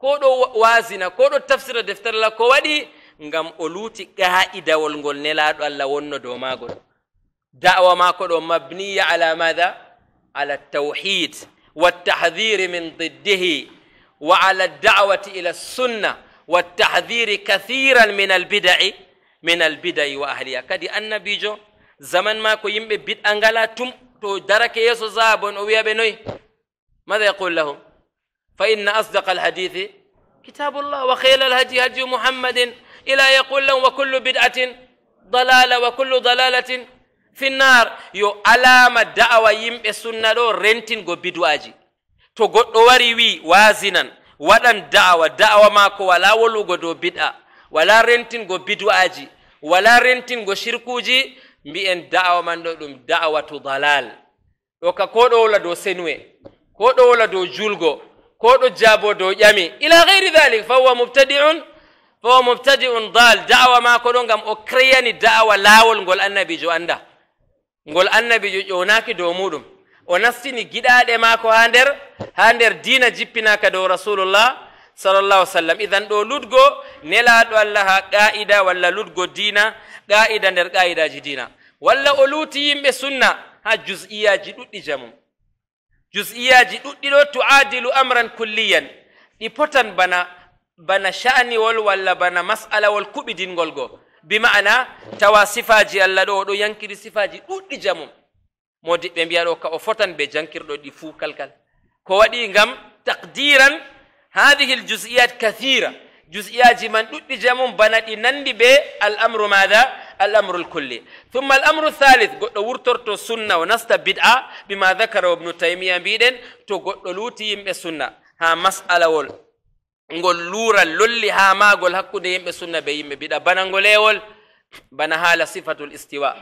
ko ɗo wasina ko ɗo tafsira deftere la ko waɗi ngam o luuti qa'idawol ngol nelaɗo allah wonno dow maagol da'awa mako ɗo mabniya ala matha ala tawhid والتحذير من ضده وعلى الدعوة إلى السنة والتحذير كثيرا من البدع من البدع وأهلها كدي أن بيجو زمن ما كيم ببيت أنجلا أنغلا تم تو درك يسو زابون أو يبنوي ماذا يقول لهم فإن أصدق الحديث كتاب الله وخير الهدي هدي محمد إلى يقول لهم وكل بدعة ضلالة وكل ضلالة finnar yo alama da'awa yimɓe sunna ɗo rentingo bidu'aji to goɗɗo wari wi wasinan waɗan da'awa da'awa maako wala wolugo dow bid'a wala rentingo bidu'aji wala rentingo shirkuji mbi'en da'awa man ɗo ɗum da'awatu dalal ɗo ka ko ɗo wola dow senue ko ɗo wola dow julgo ko ɗo jaabo dow ƴami ila geyri dhalik fa huwa mubtadi'un fa huwa mubtadi'un dal da'awa maako ɗo ngam o créyani da'awa laawol ngol annabijo annda ngol annabijo ƴownaaki dow muɗum o nastini giɗaaɗe maako haa nder haa nder diina jippinaaka dow rasulullah salllah sallam idan ɗo lutgo nelaaɗo allah haa qaa'ida walla lutgo diina qaa'ida nder qaa'idaaji diina walla o luuti yimɓe sunna haa jus'iyaaji ɗuɗɗi jamum jus'iyaaji ɗuɗɗi ɗo tu'adilu amran kulliyan ɗi potan bana bana sha'niwol walla bana mas'alawol kuɓidingol goo bima'ana tawa sifaji allah ɗo oɗo yankiri sifaji ɗuɗɗi jamum modiɓɓe mbiya ɗo ka o fotan be jankirɗo ɗi fuu kalkal ko waɗi ngam taqdiran hadihi l jus'iyat kathira jus'iyaji man ɗuɗɗi jamum bana ɗi nandi be al'amru matha الأمر الكلي ثم الأمر الثالث قد ورترت السنة ونست بدعة بما ذكر ابن تيمية بيدن تو قد لوتي السنة ها مسألة ول ngol luural lolli ha magol hakkude yimɓe sunna be yimɓe biɗa bana ngolewol bana haala sifatul istiwa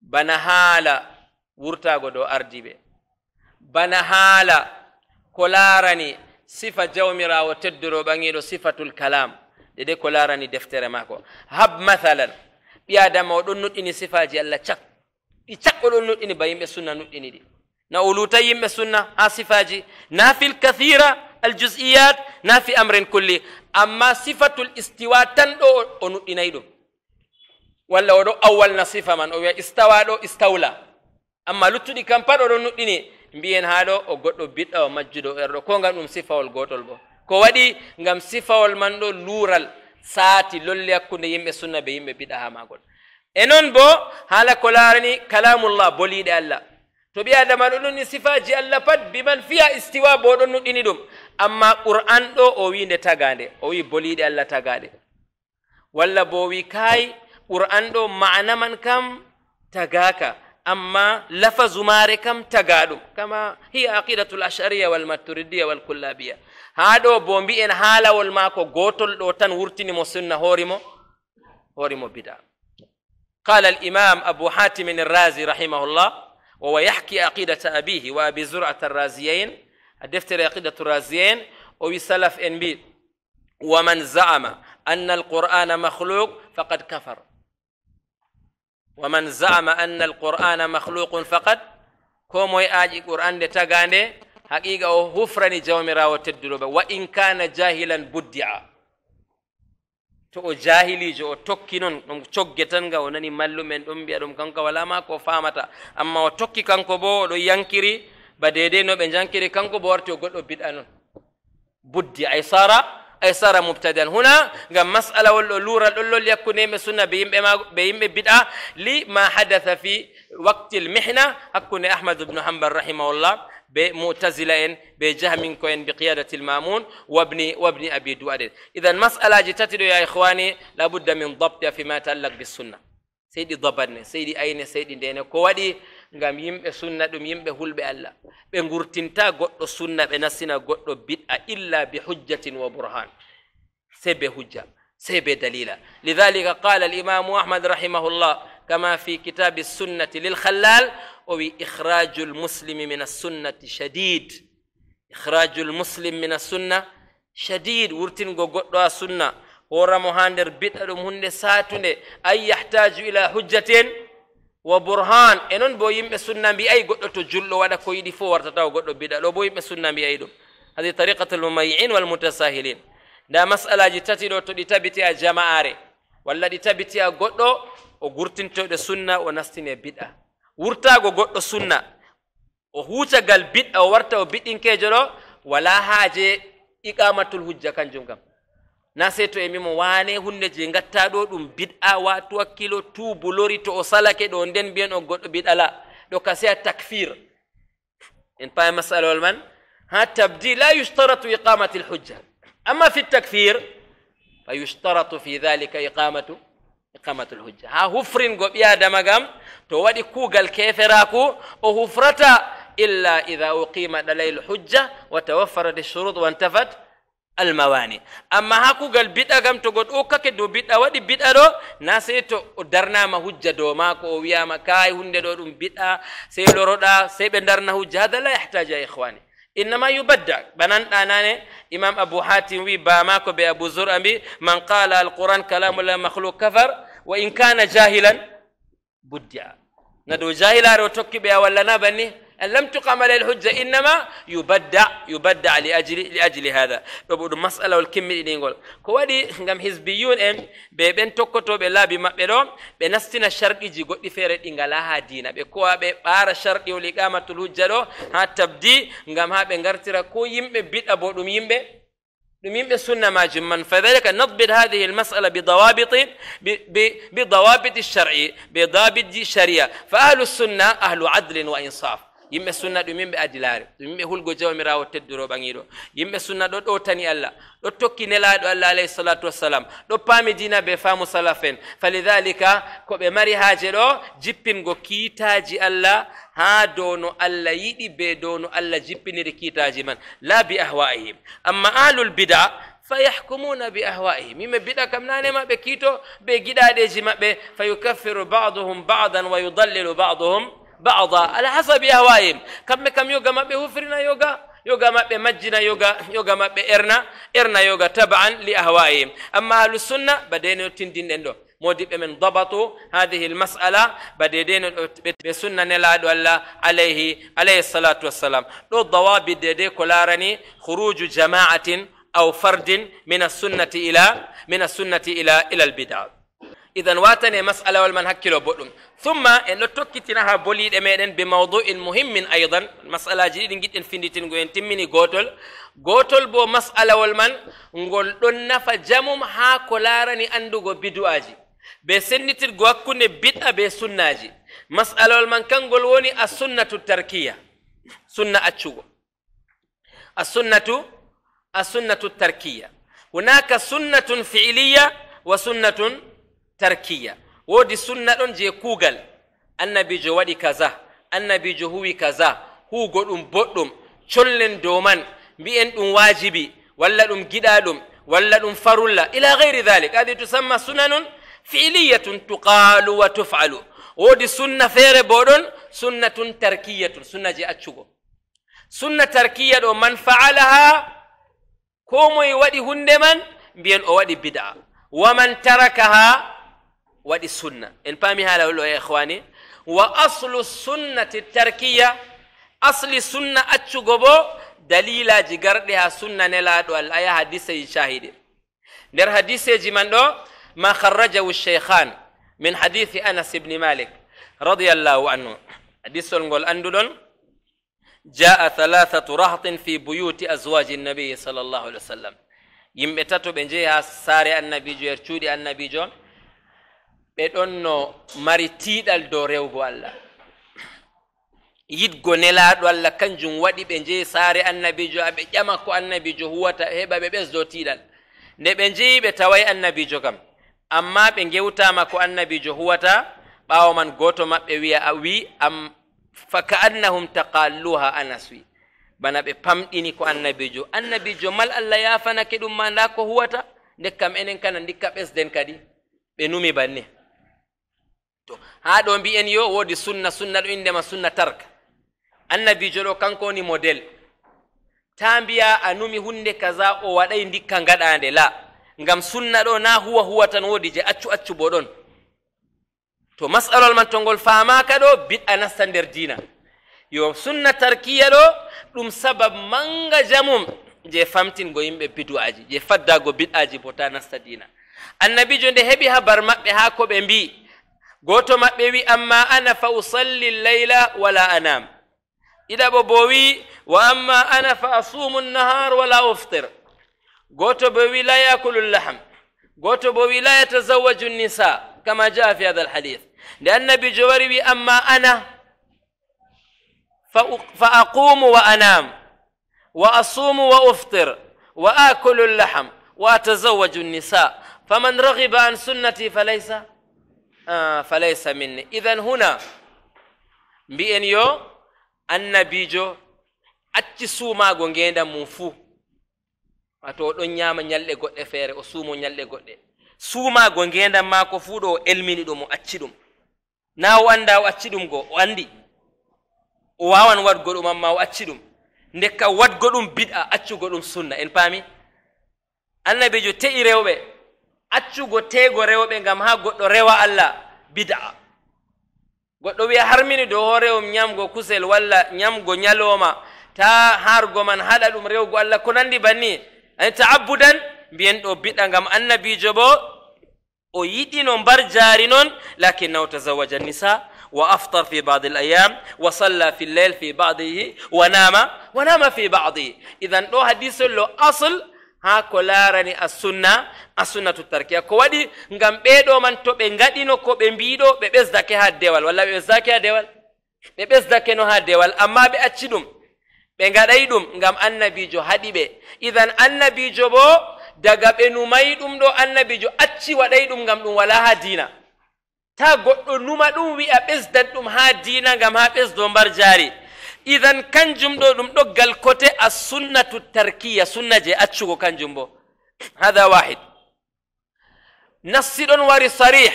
bana haala wurtago dow ardiɓe bana haala ko laarani sifa jawmirawo teddoro ɓaŋiɗo sifatul kalam dede ko laarani deftere maako hab mathalan ɓi adama o ɗon sifaji allah cak ɗi cak o ɗon ba yimɓe sunna nuɗɗini ɗi na o luta yimɓe sunna ha sifaji nafil kathira الجزئيات na fi amrin kulli amma sifatul istiwa tan ɗo o nuɗɗinayi ɗum walla oɗo awwal na sifa man o wiya istawa ɗo istawla amma luttuɗi kam pat oɗon nuɗɗini mbiyen ha ɗo o goɗɗo biɗɗa o majjuɗo erɗo ko ngam ɗum sifawol gotol bo ko waɗi ngam sifawol man ɗo luural saati lolli hakkunde yimɓe sunna be yimɓe biɗa ha magol e noon bo haala ko laarani kalamullah boliɗe allah to ɓi adama ɗo ɗum ni sifaji allah pat biman fiya istiwa bo ɗon nuɗɗini ɗum amma qur'an ɗo o wi nde tagade o wi boliɗe allah tagaɗe walla bo wi kay qur'an ɗo ma'ana man kam tagaka amma lafazu mare kam tagaɗum kama hiya aqidatul ashariya wal maturidiya wal kullabiya ha ɗo bo mbi'en haalawol maako gotol ɗo tan wurtinimo sunna hoorimo hoorimo bida qala alimam abu hatimin arrazi rahimahullah wa wa yahki aqidata abihi wa abi zur'ata arraziyain الدفتر عقيدة الرازيين أو سلف إن ومن زعم أن القرآن مخلوق فقد كفر ومن زعم أن القرآن مخلوق فقد كوموي آجي قرآن دي تغاندي حقيقة أو هفرني جومرا وتدلوبة وإن كان جاهلا بدعا to o jahilijo o tokki noon ɗum cogge tan ga o nani mallumen ɗum mbiya ɗum kanko wala ma ko famata amma o tokki kanko bo oɗo yankiri ba daidai no ɓe jankiri kanko bo warti o goɗɗo biɗa non buddi ay sara ay sara mubtadan huna ngam masalawol ɗo luural ɗollol yakkundeme sunna ɓe yimɓe ɓe yimɓe biɗa li ma hadatha fi waqti l mihna hakkunde ahmadu bnu hambal rahimahullah ɓe mutasila en ɓe jahminko en bi qiyadati lmamun wabni wabni abi duwad en idan masalaji tati ɗo ya ihwani labudda min dabtiha fima taallak bisunna sey ɗi dabanne sey ɗi ayne sey ɗi ndene ko waɗi ngam yimɓe sunna ɗum yimɓe hulɓe allah ɓe ngurtinta goɗɗo sunna ɓe nassina goɗɗo bid'a illa bi hujjatin wa burhan sey be hujja sey be dalila lidhalika qala alimamu ahmad rahimahullah kama fi kitabi sunnati lilkhallal o wi ikhraju lmuslimi min assunnati shadid ikhraju lmuslim min assunna shadid wurtingo goɗɗo a sunna horamo ha nder bid'a ɗum hunde satunde an yahtaju ila hujjatin wo burhan e noon bo yimɓe sunna mbiyayi goɗɗo to julɗo waɗa ko yiɗi fo wartatawa goɗɗo biɗa ɗo bo yimɓe sunna mbiyayi ɗum hadi tariqatul mumayyin wal mutasahilin nda masalaji tati ɗo to ɗi tabiti a jama'are walla ɗi tabiti a goɗɗo o gurtintoɗe sunna o nastine biɗa wurtago goɗɗo sunna o huutagal biɗɗa o warta o biɗɗinkejo ɗo wala haaje iqamatul hujja kanjum kam na to e mimo wane hunde je gatta ɗo ɗum bid'a watu hakkilo tubu lori to o salake ɗo nden mbiyen o goɗɗo biɗala ɗo ka se a takfir en paye masalawol man ha tabdil la yustaratu iqamati lhujja amma fi takfir fa yustaratu fi dhalika iqamatu iqamatu lhujja ha hufringo ɓi adama gam to waɗi kuugal keferaku o hufrata illa ida uqima ɗalay lhujja wa tawaffarat lshurut wa intafat almawani amma ha kugal biɗa gam to goɗɗo hokkake dow biɗɗa waɗi biɗa ɗo na sey to o darnama hujja dow mako o wiyama kay hunde ɗo ɗum biɗɗa sey loroɗa sey ɓe darna hujja hada la yahtaja ihwani innama yubadda banan ɗanane imam abou hatim wi bamako be abou zour a mbi man qala alquran kalamullah mahluk kafar wa in kana jahilan buddi'a na dow jahilare o tokki ɓe a wallana banni أن لم تقام عليه الحجة إنما يبدع يبدع لأجل لأجل هذا بقول مسألة والكمل اللي قول كوادي عم حزبيون إم بين توكتو بلا بما بلو بنستنا شرقي جيقول فرد إن لا هادينا بكوا بار شرقي ولقامة الحجة لو ها تبدي عم ها بنغرترا كو يمبي بيت أبو دم يمبي يمين السنة ماجم من فذلك نضبط هذه المسألة بضوابط بضوابط الشرعي بضابط الشريعة فأهل السنة أهل عدل وإنصاف yimɓe sunna ɗumin ɓe adilare ɗuminɓe hulgo jawmirawo tedduro ɓaŋiɗo yimɓe sunna ɗo ɗo tani allah ɗo tokki nelaɗo allah alayhi salatu wassalam ɗo paami dina be faamu salafen en falidalika ko ɓe mari haaje ɗo jippingo kiitaji allah ha dow no allah yiɗi be dow no allah jippiniri kiitaji man la bi ahwaihim amma alul bida فيحكمون بأهوائهم مما بدا كم نانما بكيتو بجداد جمع فيكفر بعضهم بعضا ويضلل بعضهم بعضا على حسب أهوائهم كم كم يوغا ما بهفرنا يوغا يوغا ما بمجنا يوغا يوغا ما بإرنا إرنا يوغا تبعا لأهوائهم أما أهل السنة بدين تندين ندو مودي من ضبطوا هذه المسألة بدين بسنة نلاد ولا عليه عليه الصلاة والسلام لو الضوابط دي كولارني خروج جماعة أو فرد من السنة إلى من السنة إلى إلى البدع إذن واتني مسألة والمنهج كيلو بولون ثم إنه تكتنا ها بولي دمين بموضوع مهم من أيضا مسألة جديدة نجد انفينيتي نقول تميني غوتل غوتل بو مسألة والمن نقول دون جمم ها كولارني أندو بدو أجي بسنتي غوكوني بيتا بسنة أجي مسألة والمن كان غولوني السنة التركية سنة أتشو السنة السنة التركية هناك سنة فعلية وسنة tarkiya woodi sunna ɗon je kuugal annabijo waɗi kaza annabijo huwi kaza huugo ɗum boɗɗum collen dow man mbi'en ɗum waajibi walla ɗum giɗaɗum walla ɗum farulla ila gayri dhalik hadi tusamma sunanun fiiliyatun tuqalu wa tufalu woodi sunna feere bo ɗon sunnatun tarkiyatun sunna je accugo sunna tarkiya ɗo man fa'alaha ko moye waɗi hunde man mbiyen o waɗi bid'a wa man tarakaha ودي السنة إن فامي هلا يا إخواني وأصل السنة التركية أصل السنة أتشغبو دليلا جغردها سنة نلاد والآية حديثة شاهد در حديثة دو ما خرجه الشيخان من حديث أنس بن مالك رضي الله عنه حديث نقول أندلون جاء ثلاثة رهط في بيوت أزواج النبي صلى الله عليه وسلم يمتتو بنجيها ساري النبي جو يرشودي النبي جو ɓe ɗon no mari tiiɗal dow rewgo allah yiɗgo nelaaɗo allah kanjum waɗi ɓe njehi saare annabijo a ɓe ƴama ko annabijo huwata heɓa ɓe ɓesdo tiiɗal nde ɓe njehi ɓe taway annabijo kam amma ɓe ngewtama ko annabijo huwata ɓaawo man gooto maɓɓe wiya a wi am fa ka annahum taqalluha anas wi bana ɓe pamɗini ko annabijo annabijo mal allah yafanake ɗum ma nda ko huwata nde kam enen kana ndikka ɓesden kadi ɓe numi banne to ha ɗo mbi'en yo woodi sunna sunna ɗo indema sunna tarka annabijo ɗo kanko woni model ta mbiya a numi hunde kaza o waɗay ndikka ngaɗande la ngam sunna ɗo na huwa huwa tan woodi je accu accu bo ɗon to masalol man to ngol famaka ɗo bid a nasta nder dina yo sunna tarkiya ɗo ɗum sabab manga jamum je famtingo yimɓe bidu aji je faddago bid aji bo ta nasta dina annabijo nde heɓi ha bar maɓɓe ha koɓe mbi goto maɓɓe wi amma ana fa usalli leyla wala anam ɗiɗaɓo bo wi wa amma ana fa asumu nnahar wala uftir goto bo wi la yakulu llaham goto bo wi la yatazawaju nnisa kama jaa fi hatha alhadith nde annabijo wari wi amma ana fa aqumu wa anam wa asumu wa uftir wa akulu llaham wa atazawaju nnisa faman ragiba an sunnati falaysa Ah, falaysa minni idan huna mbi'en yo annabijo acci suumaago ngeendam mum fuu wato o ɗon ñaama ñalɗe goɗɗe feere o suumo ñalɗe goɗɗe suumaago ngeendam maako fuu ɗo o elmini ɗum o acci ɗum naa o annda o acci ɗum goo o anndi o waawan waɗgo ɗum amma o acci ɗum ndekka waɗgo ɗum bid'a accugo ɗum sunna en paami annabijo te'i rewɓe accugo teego rewɓe ngam haa goɗɗo rewa allah bid'a goɗɗo wiya harmini dow horewum ñamgo kusel walla ñamgo ñalooma ta haargo man haɗa ɗum rewgo allah ko nanndi banni ani taabudan mbiyen ɗo biɗa ngam annabijo bo o yiɗino mbar jaari noon lakinnahu tazawaja nisa wa aftar fi badi l ayam wa salla fi lleil fi badihi wa nama wa nama fi badihi idan ɗo hadisol lo haa ko laarani assunna assunnatu tarkiya ko waɗi ngam ɓeeɗo man to ɓe ngaɗino ko ɓe mbiɗo ɓe ɓesdake haa dewal walla ɓe ɓesdake haa dewal ɓe ɓesdake no haa dewal ammaa ɓe acci ɗum ɓe ngaɗay ɗum ngam annabiijo haɗi ɓe idan annabiijo boo daga ɓe numayi ɗum ɗo annabiijo acci waɗay ɗum ngam ɗum walaa haa diina ta goɗɗo numa ɗum wi'a ɓesdan ɗum haa diina ngam haa ɓesdo mbar jaari idan kanjum ɗo ɗum ɗoggal kote a sunnatu tarkiya sunna je accugo kanjum bo hada wahid nassi ɗon wari sarih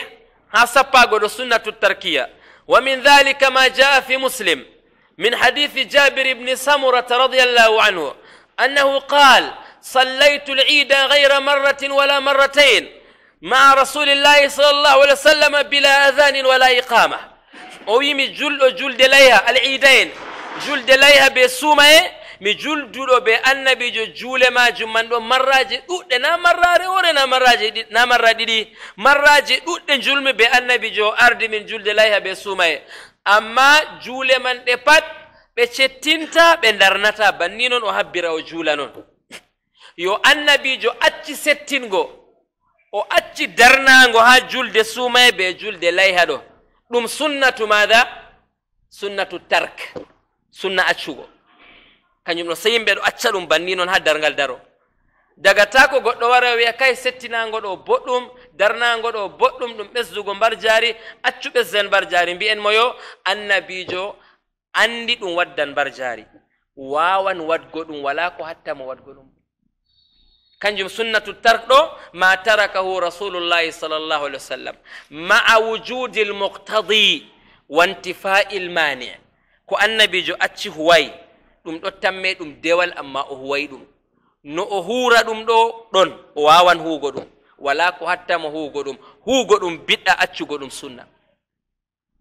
ha sappago ɗo sunnatu tarkiya wa min dhalika ma jaa fi muslim min hadithi jabir ibni samurata radiallahu anhu annahu qal صليت العيد غير مرة ولا مرتين مع رسول الله صلى الله عليه وسلم بلا أذان ولا إقامة ويمي جل جلد ليها العيدين julde layha be suuma e mi julduɗo be annabijo juule majum man ɗo marraje ɗuɗɗe na marrare ore na marraje na marra ɗiɗi marraje ɗuɗɗe julmi be annabijo ardi min julde layha be suuma e amma juule man ɗe pat ɓe cettinta ɓe darnata banni noon o habbira o juula noon yo annabijo acci settingo o acci darnago ha julde suumaye be julde layha ɗo ɗum sunnatu maha sunnatu tark sunna accugo kañum no so yimɓe ɗo acca ɗum banni noon ha dargal daro daga ta ko goɗɗo wara wiya kay settinango ɗo boɗɗum darnango ɗo boɗɗum ɗum ɓesdugo mbar jaari accu ɓesden mbar jaari mbi'en moyo annabijo andi ɗum waddan mbar jaari wawan wadgo ɗum wala ko hatta mo wadgo ɗum kanjum sunnatu tark ɗo ma tarakahu rasulullahi sallllahu alih wa sallam ma'a wujudi lmuqtadi wa intifai lmani' ko annabijo acci huwayi ɗum ɗo tamme ɗum dewal amma o huwayi ɗum no o huura ɗum ɗo ɗon o wawan huugo ɗum wala ko hattamo huugo ɗum huugo ɗum biɗɗa accugo ɗum sunna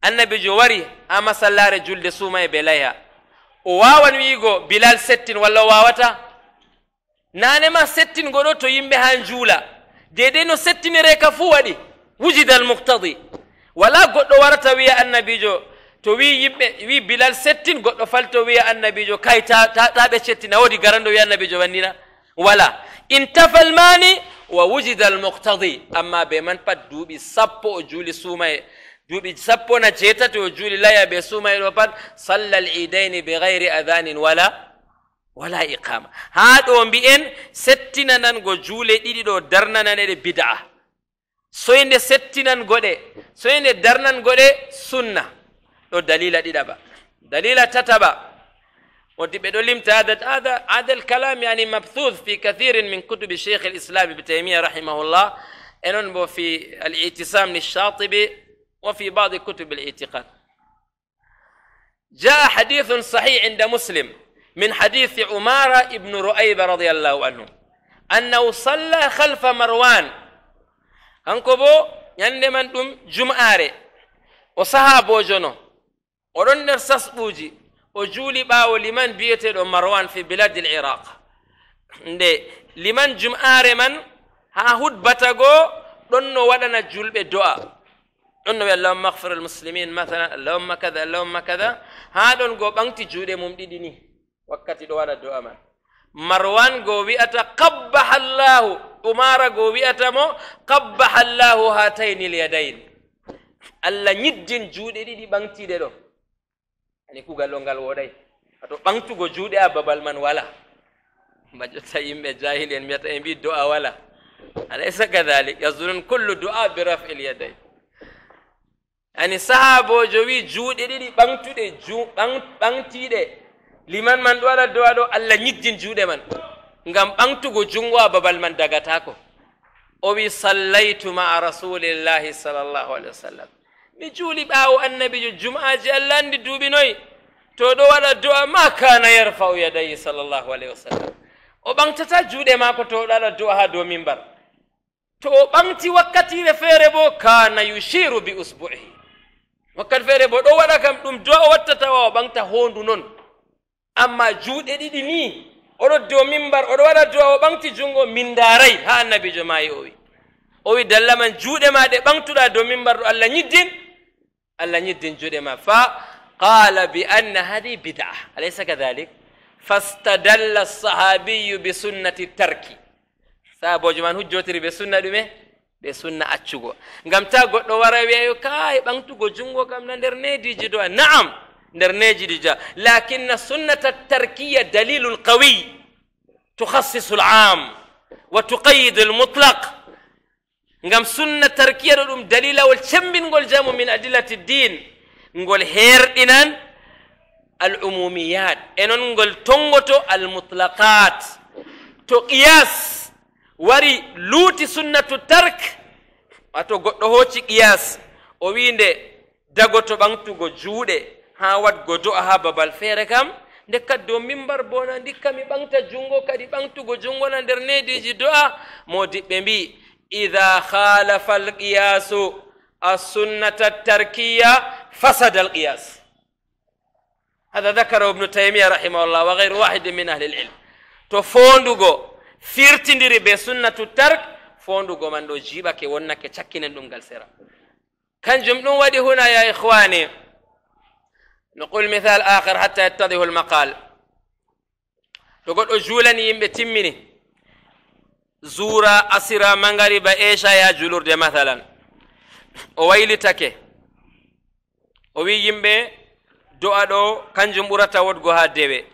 annabijo wari ha masallare julde suma e be layha o wawan wiigo bilal settin walla o wawata nanema settingo ɗo to yimɓe ha juula dede no settinire ka fuu waɗi wujidal muktadi wala goɗɗo warata wiya annabijo to wi yimɓe wi bilal settin goɗɗo falto wiya annabijo kay ta ɓe wodi woodi garanɗo wiya annabijo wannina wala intafa almani wa wujida almuqtadi amma be man pat duuɓi sappo o juuli suuma e duuɓi sappo na jeetati o juuli laya ɓe suuma e ɗo pat salla al idaini be gayri adanin wala wala iqama haa ɗo mbi'en settinanango juule ɗiɗi ɗo darnananeɗe bida'a soyde settinangoɗe soyde darnangoɗe sunna ɗo dalila ɗiɗaɓa dalila tataɓa wati ɓe ɗo limta hada al kalam yani mabthuth fi kathirin min kutubi shaykh al islam ibn taymia rahimahullah enon bo fi al itisam shatibi wa fi ba'd kutub al itiqad جاء حديث صحيح عند مسلم من حديث عمارة ابن رؤيبة رضي الله عنه أنه صلى خلف مروان أنكبو يندمن دم جمعاري وصحابو جنو oɗon nder sasɓuuji o juuli ɓaawo liman biyeteeɗo marwan fi biladi l iraq nde liman jum'aare man haa hutbata goo ɗon no waɗana julɓe do'a ɗon no wiya allahumma ahfir almuslimin mathalan allahumma kada allahumma kada haa ɗon goo ɓaŋti juuɗe mum ɗiɗi ni wakkati ɗo waɗa do'a man marwan goo wi'ata qabbaha llahu umara goo wi'ata mo qabbaha llahu hataynil yadayn allah ñiddin juuɗe ɗiɗi ɓaŋtiɗe ɗo ani kugal o ngal wooɗay ato ɓantugo juuɗe a babal man wala ma ƴotta yimɓe jahili en mbiyata e mbi do a wala alaysa kadalik yasdunun kullu doa bi raf el yaday ani sahabojo wi juuɗe ɗiɗi ɓantuɗe ɓantiɗe liman man ɗo waɗa dowa ɗo allah ñiddin juuɗe man ngam ɓantugo junngo a babal man dagatako o wi sallaytu maa rasulillahi sall llahu alih wa sallam mi juuli ɓaawo annabijo jum'aaji allah anndi duuɓi noyi to ɗo waɗa do'a ma kana yarfau yadayi sallllahu alayhi wa sallam o ɓamtata juuɗe maako to oɗo waɗa do'a haa dow mimbar to o ɓamti wakkatire feere bo kana yushiru bi usbu'ihi wakkati feere bo ɗo waɗa kam ɗum do'a o watta tawa o ɓamta hoondu noon amma juuɗe ɗiɗi ni oɗo dow mimbar oɗo waɗa do'a o ɓamti junngo min ndaaray haa annabijo maayi o wi o wi dalla man juuɗe ma ɗe ɓamtuɗa dow mimbar ɗo allah ñiddin يدين نيدن ما فقال بأن هذه بدعة أليس كذلك فاستدل الصحابي بسنة الترك سابو جمان هجوتري بسنة دمه بسنة أتشغو نعم تاقو نوارا ويأيو كاي بانتوغو جنغو كام نندر نيدي نعم ندر نيدي لكن سنة التركية دليل قوي تخصص العام وتقيد المطلق ngam sunna tarkiya ɗo ɗum dalilawol cembingol jamu min adillati din ngol herɗinan al umumiyat e non ngol tongoto al mutlaqat to qiyas wari luuti sunnatu tark ato goɗɗo hocci qiyas o winde dago to ɓantugo juuɗe ha wadgo do'a ha babal feere kam nde kad dow mimbar bona ndikka mi ɓanta junngo kadi ɓantugo junngo na nder nediji do'a modiɓɓe mbi إذا خالف القياس السنة التركية فسد القياس هذا ذكره ابن تيمية رحمه الله وغير واحد من أهل العلم تفوندو تفوندوغو فيرتندري بسنة الترك فوندوغو من دوجيبك ونك تشكين دونغال سيرا كان جمعنا ودي هنا يا إخواني نقول مثال آخر حتى يتضح المقال تقول أجولني يمتمني zura asira mangariba esha ya julurde mathalan o waylitake o wi yimɓe do'a ɗo kanjum ɓurata wodgo ha dewe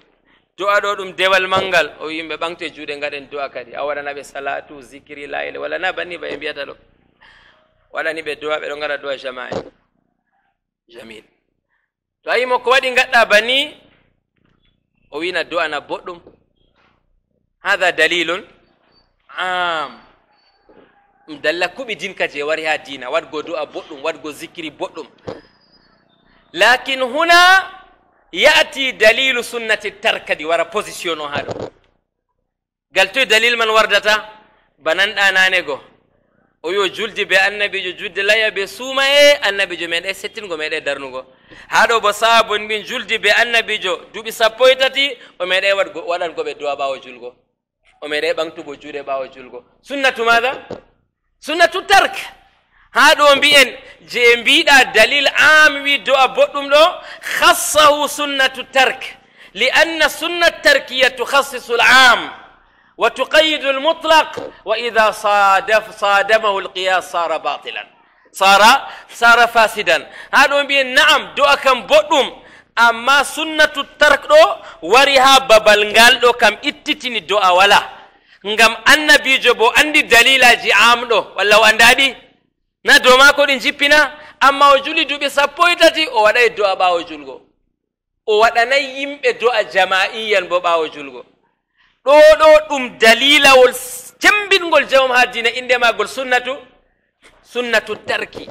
do'a ɗo ɗum dewal mangal o wi yimɓe ɓangte juuɗe gaɗen do'a kadi a waɗanaɓe salatu zicri layle walla na banni ba ɓe mbiyata ɗo waɗani ɓe do'a ɓe ɗo gaɗa do'a jama e jamil to a yimo ko waɗi gaɗɗa banni o wina do'ana boɗɗum hatha dalilun am dalla kuɓidinka je wari ha dina waɗgo du'a boɗɗum waɗgo zikiri boɗɗum lakin huna ya'ti dalilu sunnati tarkadi wara position o ha ɗo gal dalil man wardata bananɗa nanego o yo juldi be annabijo julde laya be suuma e annabijo men e settingo meɗe darnugo ha ɗo bo saha bon juldi be annabijo duuɓi sappo e tati o meɗe waɗangoɓe duwa ɓawo julgo omere mere ɓantugo juuɗe ɓaawo julgo sunnatu maada sunnatu tark haa ɗo mbi'en je mbiɗa dalil am wi do'a boɗɗum ɗo hassahu sunnatu tark li anna sunna tarkiya tuhassisu l am وتقيد المطلق وإذا صادف sara batilan sara sara fasidan ha فاسدا هذا بين نعم دعاء كم بؤم amma sunnatu tark ɗo wari ha babal ngal ɗo kam ittitini do'a wala ngam annabijo bo andi dalilaji amɗo walla o andaɗi na dow mako ɗi jippina amma o juli duuɓi sappo e tati o waɗay do'a ɓawo julgo o waɗanayi yimɓe do'a jama'iyan bo ɓawo julgo ɗo ɗo ɗum dalilawol cembingol jawm ha dina inde magol sunnatu sunnatu tarki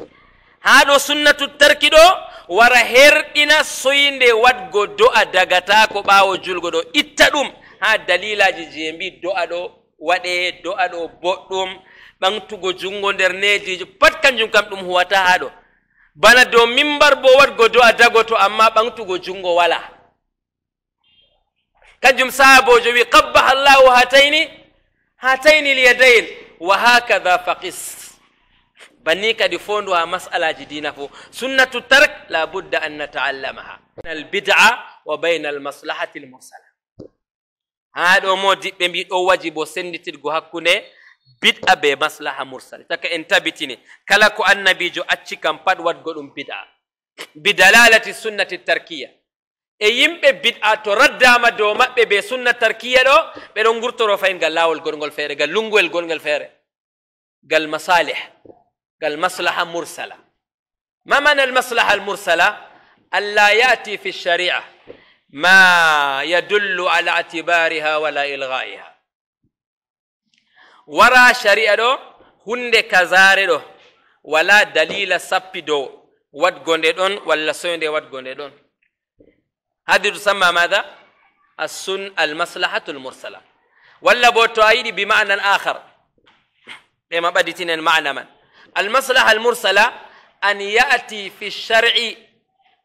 haa ɗo sunnatu tarki ɗo wara herɗina soyde waɗgo do'a dagata ko ɓaawo julgo ɗo itta ɗum haa dalilaji je mbi do'a ɗo waɗe do'a ɗo boɗɗum ɓantugo junngo nder nejiji pat kanjum kam ɗum huwata haa ɗo bana dow mimbar bo waɗgo do'a dagoto amma ɓantugo junngo wala kanjum sahabojo wi qabbaha llahu hataini hataini lyadain wa hakada fa qist banni kadi fondwa masalaji dina fo sunnatu tark la budda an nata'allamaha al bid'a wa bayna al maslahati al mursala ha ɗo mo diɓɓe mbi ɗo wajibo senditirgo hakkunde bid'a be maslaha mursala taka en tabitini kala ko annabijo acci kam pat wadgo ɗum bid'a bidalalati sunnati tarkiya e yimɓe bid'a to raddama dow maɓɓe be sunna tarkiya ɗo ɓeɗon gurtoro fayin ngal lawol goɗgol feere ngal lungoel gongal feere ngal masalih كالمصلحة مرسلة ما معنى المصلحة المرسلة ألا يأتي في الشريعة ما يدل على اعتبارها ولا إلغائها ورا شريعة هند كزاري ولا دليل سبدو واد غوندون ولا سويند واد غوندون هذه تسمى ماذا السن المصلحة المرسلة ولا بوتو أيدي بمعنى آخر بما إيه بديتين المعنى من المصلحة المرسلة أن يأتي في الشرع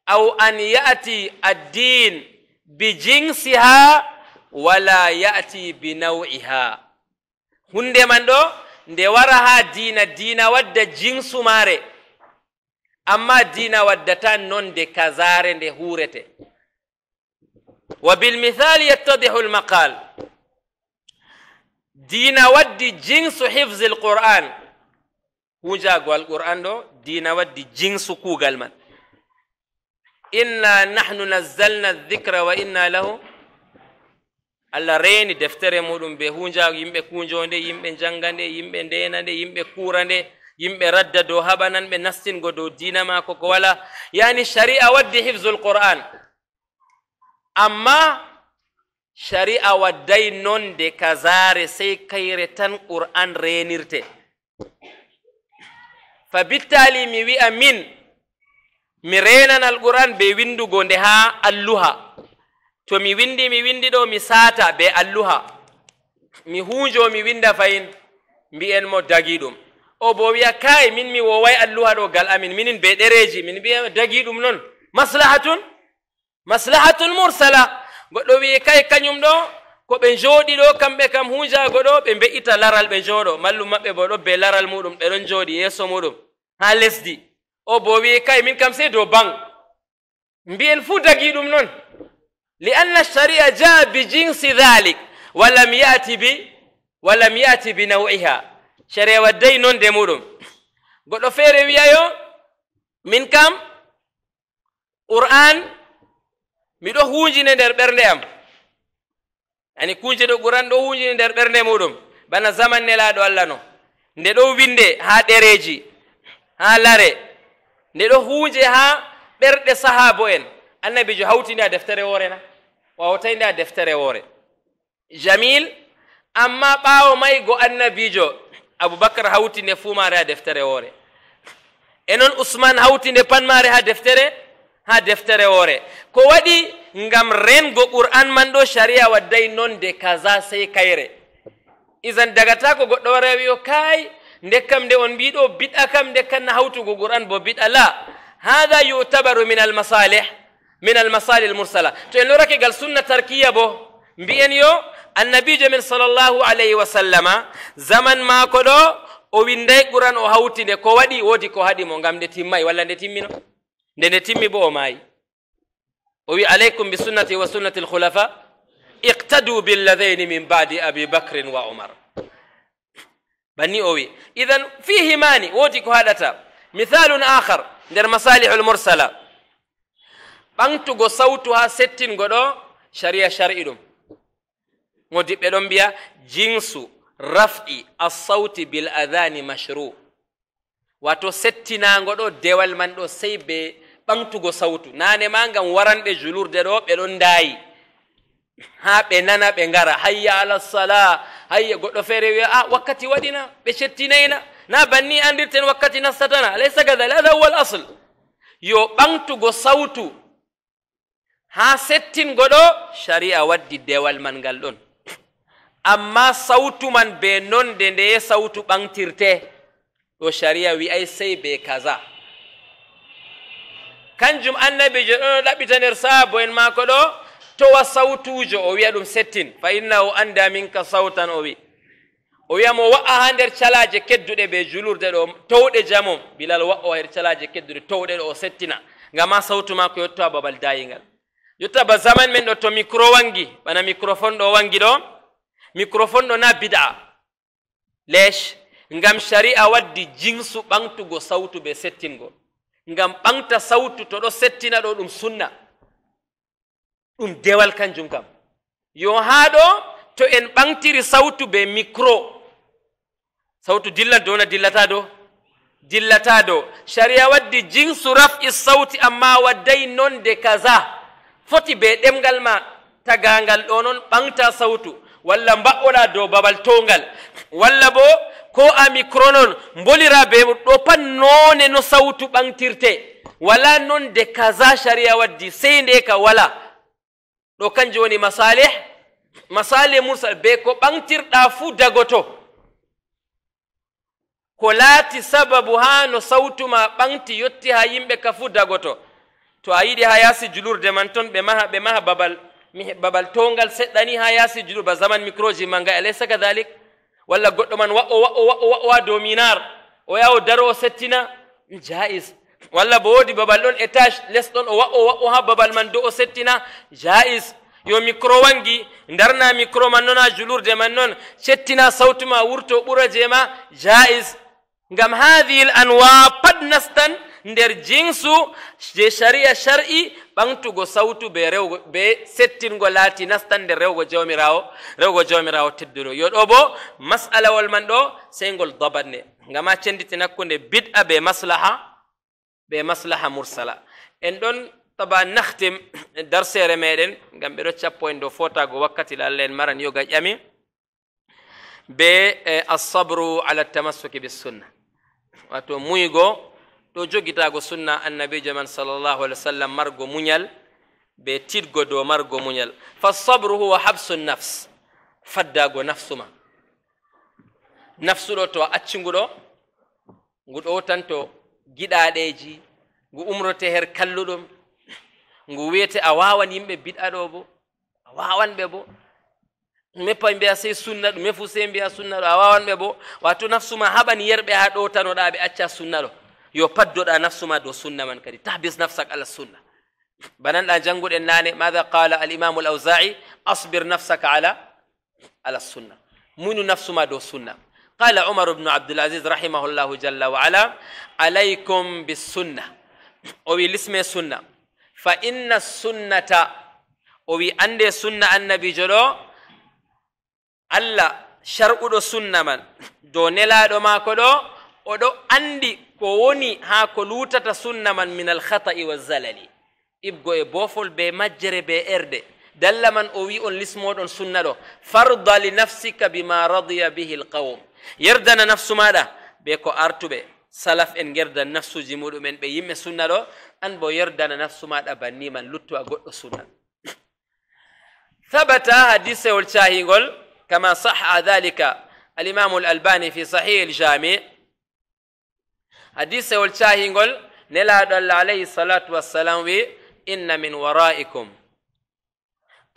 أو أن يأتي الدين بجنسها ولا يأتي بنوعها hunde man ɗo nde wara ha diina diina wadda jinsu maare amma diina waddata nonde kazare nde huurete wa bilmithali yattadihu lmaqal diina waddi jinsu hifse l qur'an kujago alquran ɗo dina waddi jinsu kuugal man inna nahnu nazzalna dicra wa inna lahu allah reeni deftere muɗum be huja yimɓe kunjonde yimɓe jangande yimɓe ndenande yimɓe kurande yimɓe radda dow ɓe nastingo dow dina maako ko wala yani shari'a waddi hifzul qur'an amma shari'a wadday nonde kazare sey kayre tan qur'an renirte fa bittali mi wi'a min mi renanal quran be windugo nde ha alluha to mi windi mi windi ɗo mi sata be alluha mi huujo mi winda fayin mbi'en mo dagi ɗum o bo wiya kayi min mi woway alluha ɗo gal amin minin be ɗereji min mbiya dagi ɗum noon maslahatun maslahatun mursala goɗɗo wiye kayi kañum ɗo koɓe jooɗi ɗo kamɓe kam huujago ɗo ɓe mbe'ita laral ɓe jooɗo mallum maɓɓe bo ɗo be laral muɗum ɓeɗon jooɗi yeeso muɗum haa lesdi o bo wi'i kay min kam sey dow ban mbi'en fuu dagii ɗum noon li anna sharia jaa bi jinsi dhalik walam yaati bi walam yaati bi nawiha sharia wadday noon de muɗum goɗɗo feere wiya yo min kam qur'an miɗo huunjine nder ɓernde am ani kuunje ɗo qur'an ɗo huunjine nder ɓernde muɗum bana zaman nelaaɗo allah no nde ɗo winde haa ɗereeji ha lare nde ɗo huuje ha ɓerɗe sahaabo en annabijo hawtinde a deftere woore na wawtay nde a deftere woore jamil amma ɓaawo may go annabijo aboubacar hawti nde fuu maare ha deftere woore e noon usmane hawti nde pan maare ha deftere ha deftere woore ko waɗi ngam rengo qur'an man ɗo sharia wadday noon de kaza sey kayre isan dagata ko goɗɗo wara wiyo kay ndekkam nde on mbiɗo bid'a kam ndekkan na hawtugo qur'an bo bid'a la hada yutabaru min almasalih min almasalih almursala to en lorake gal sunna tarkiya bo mbi'en yo annabijo men sallllahu alayhi wa sallama zaman maako ɗo o winday qur'an o hawti nde ko waɗi woodi ko haɗi mo ngam nde timmay walla nde timmino nde nde timmi bo o maayi o wi alaykum bi sunnati wa sunnati alkhulafa iqtadu billadaini min badi abi bacrin wa omar banni o wi idan fihi mani woodi ko haɗata mihalun ahar nder masalihul mursala ɓantugo sawtu ha settingo ɗo sharia shar'i ɗum mo diɓɓe ɗon mbiya jinsu raf'i assawti bil adani mashru wato settinango ɗo dewal man ɗo sey be ɓantugo sawtu nane ma ngam waranɓe julurde ɗo ɓe ɗon ndayi ha ɓe nana ɓe ngara hayya ala sala hayya goɗɗo feere wiya a ah, wakkati waɗina ɓe cettinayna na banni andirten wakkati nastatana alaysa kadali ada huwa al asl yo ɓantugo sawtu ha settingo ɗo sharia waddi dewal man ngal ɗon amma sawtu man be nonde ndeye sawtu ɓantirte ɗo sharia wi'ay sey be kaza kanjum annabijo ɗono ɗaɓɓita nder sahabo en maako ɗo towa sawtujo o wiya ɗum settin fa innahu anda min ka sawtan o wi o wiyamo wa'a ha nder calaje kedduɗe ɓe julurde ɗo towɗe jamum bilal wa'o her calaje kedduɗe towɗe ɗo o settina ngam ma sawtu ma ko yettowa babal dayingal yetta ba zaman men ɗo to micro wangi bana microphone ɗo wangi ɗo microphone ɗo na bid'a lesh ngam sharia waddi jinsu ɓantugo sawtu ɓe settingo ngam ɓanta sawtu to ɗo settina ɗo ɗum sunna ɗum dewal kanjum kam yo haa ɗo to en ɓantiri sawtu be micro sawtu dilla dona dillata ɗo dillata ɗo sharia waddi jinsu raf'i sawti amma wadday nonde kaza foti be ɗemgal ma tagangal ɗo noon ɓanta sawtu walla mba'ona dow babal towgal walla bo ko a micro non bolira be ɗo pat none no sawtu ɓantirte wala nonde kaza sharia waddi sey nde ka wala ɗo kanjum woni masalih masalih mursal be ko ɓantirɗa fuu dagoto ko laati sababu haa no sawtuma ɓanti yotti ha yimɓe ka fuu dagoto to a yiɗi ha yaasi julurde man toon ɓe maha ɓe maha babal babal towngal seɗɗani ha yaasi julur ba zaman micro ji ma ngai alaysa kadalik walla goɗɗo man wa o wa'o wa'o haa dow minar o yaha o daro o settina jais walla bo woodi babal ɗon étage les ɗon o waɓɓo waɓɓo ha babal man do o settina jais yo micro wangi darna micro man noon ha julurde man noon settina sawtu ma wurto ɓura je ma jais ngam hadihi l anwa pat nastan nder jinsu je sharia shar'i ɓantugo sawtu be rewgo be settingo laati nastan nder rewgo jawmirawo rewgo jawmirawo tedduɗo yo ɗo bo masalawol man ɗo sey ngol dabanne ngam ha cenditi nakkunde bid'a be maslaha بمصلحة مرسلة إن دون طبعا نختم درس رميدن قام بيرو تشابوين دو فوتا قو وقتي لالين مرن يوغا جامي بالصبر على التمسك بالسنة واتو مويغو ɗo jogitaago sunna annabijo man sallllahu alih w sallam margo muñal be tiɗgo dow margo muñal fasabru huwa habsu nafs faddago nafsu ma nafsuɗo to a accinguɗo nguɗo tan to giɗaɗeji ngu umrote her kalluɗum ngu wiyete a wawan yimɓe biɗa ɗo bo a wawan ɓe bo meppa mbiya sey sunna ɗo mefu sey mbiya sunna ɗo a wawan ɓe bo wato nafsuma haɓan yerɓe ha ɗotanoɗa ɓe acca sunna ɗo yo paddoɗa nafsuma dow sunna man kadi tahbis nafsak ala sunna bananɗa janguɗen nane maha qala alimamu al ausai asbir nafsaka ala ala sunna muynu nafsuma dow sunna قال عمر بن عبد العزيز رحمه الله جل وعلا عليكم بالسنة أو الاسم السنة فإن السنة أو أند سنة النبي جلو ألا شرع السنة من دون لا دو ما كدو ودو أندي كوني ها كلوتة السنة من من الخطأ والزلل يبقى بوفل بمجر بإرده دل من أوي أن لسمود أن سنة فرض لنفسك بما رضي به القوم يردن نفس ماذا بيكو أرتب سلف إن يردن نفس جمود من بيم سنة أن بو نفس ماذا بني من لطو أقول سنة ثبت حديث والشاهي يقول كما صح ذلك الإمام الألباني في صحيح الجامع حديث والشاهي يقول نلا دل عليه الصلاة والسلام إن من ورائكم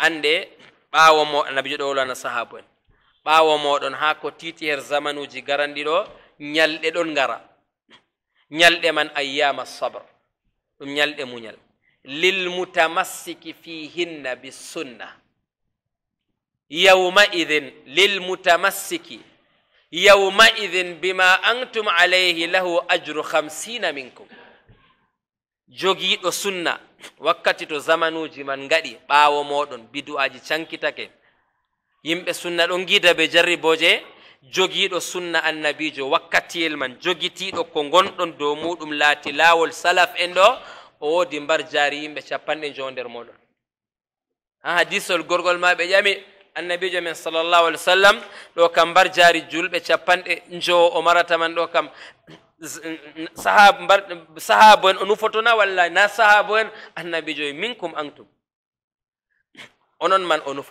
ande ɓawo mo annabijo ɗo wolana sahabu en ɓawo moɗon ha ko titi her zamaneuji garanɗi ɗo ñalɗe ɗon gara ñalɗe man ayyama sobre ɗum ñalɗe muñal lilmutamassiki fihinna bisunna yawma idin lilmutamassiki yawma idin bima antum alayhi lahu ajru hamsina minkum jogiɗo sunna wakkati to zamanuji man gaɗi ɓaawo moɗon biduaji cankitake yimɓe sunna ɗon gida be jarri boje jogiiɗo sunna annabijo wakkatiyel man jogitiiɗo ko gonɗon dow muɗum laati laawol salaf en ɗo o woodi mbar jaari yimɓe capanɗe jowo nder moɗon ha hadisol gorgol ma ɓe ƴami annabijo men sallllahu alih w sallam ɗo kam mbar jaari julɓe capanɗe jowo o marata man ɗo kam صحاب صحاب انو ولا ناس صحاب النبي جوي منكم انتم اونن من انو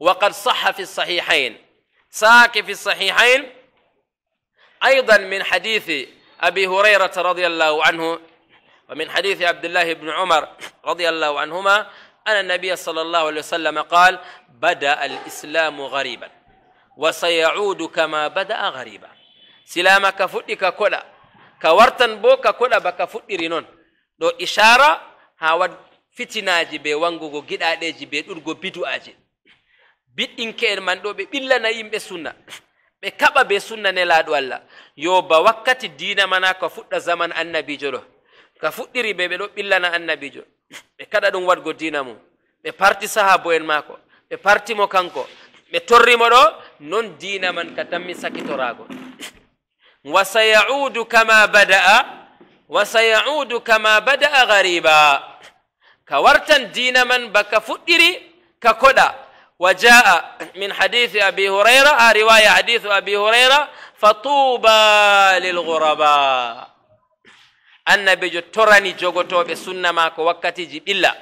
وقد صح في الصحيحين ساك في الصحيحين ايضا من حديث ابي هريره رضي الله عنه ومن حديث عبد الله بن عمر رضي الله عنهما ان النبي صلى الله عليه وسلم قال بدا الاسلام غريبا وسيعود كما بدا غريبا silama ka fuɗɗi ka koɗa ka wartan bo ka koɗa baka fuɗɗiri noon ɗo ishara ha wad fitinaji be wangugo giɗaɗeji be ɗurgo bidu aji biɗɗinke en man ɗo ɓe ɓillana yimɓe sunna ɓe kaɓa be sunna nelaɗo allah yo ba wakkati dina mana ko fuɗɗa zaman annabijo ɗo ka fuɗɗiri ɓe ɓe ɗo ɓillana annabijo ɓe kaɗa ɗum waɗgo dina mum ɓe parti saha bo en maako ɓe partimo kanko ɓe torrimo ɗo noon dina man ka dammi sakitorago وسيعود كما بدا وسيعود كما بدا غريبا كورتن دين من بك فدري ككدا وجاء من حديث ابي هريره آه، روايه حديث ابي هريره فطوبى للغرباء النبي جترني جوغوتو بسنه ماكو وقتي جبلا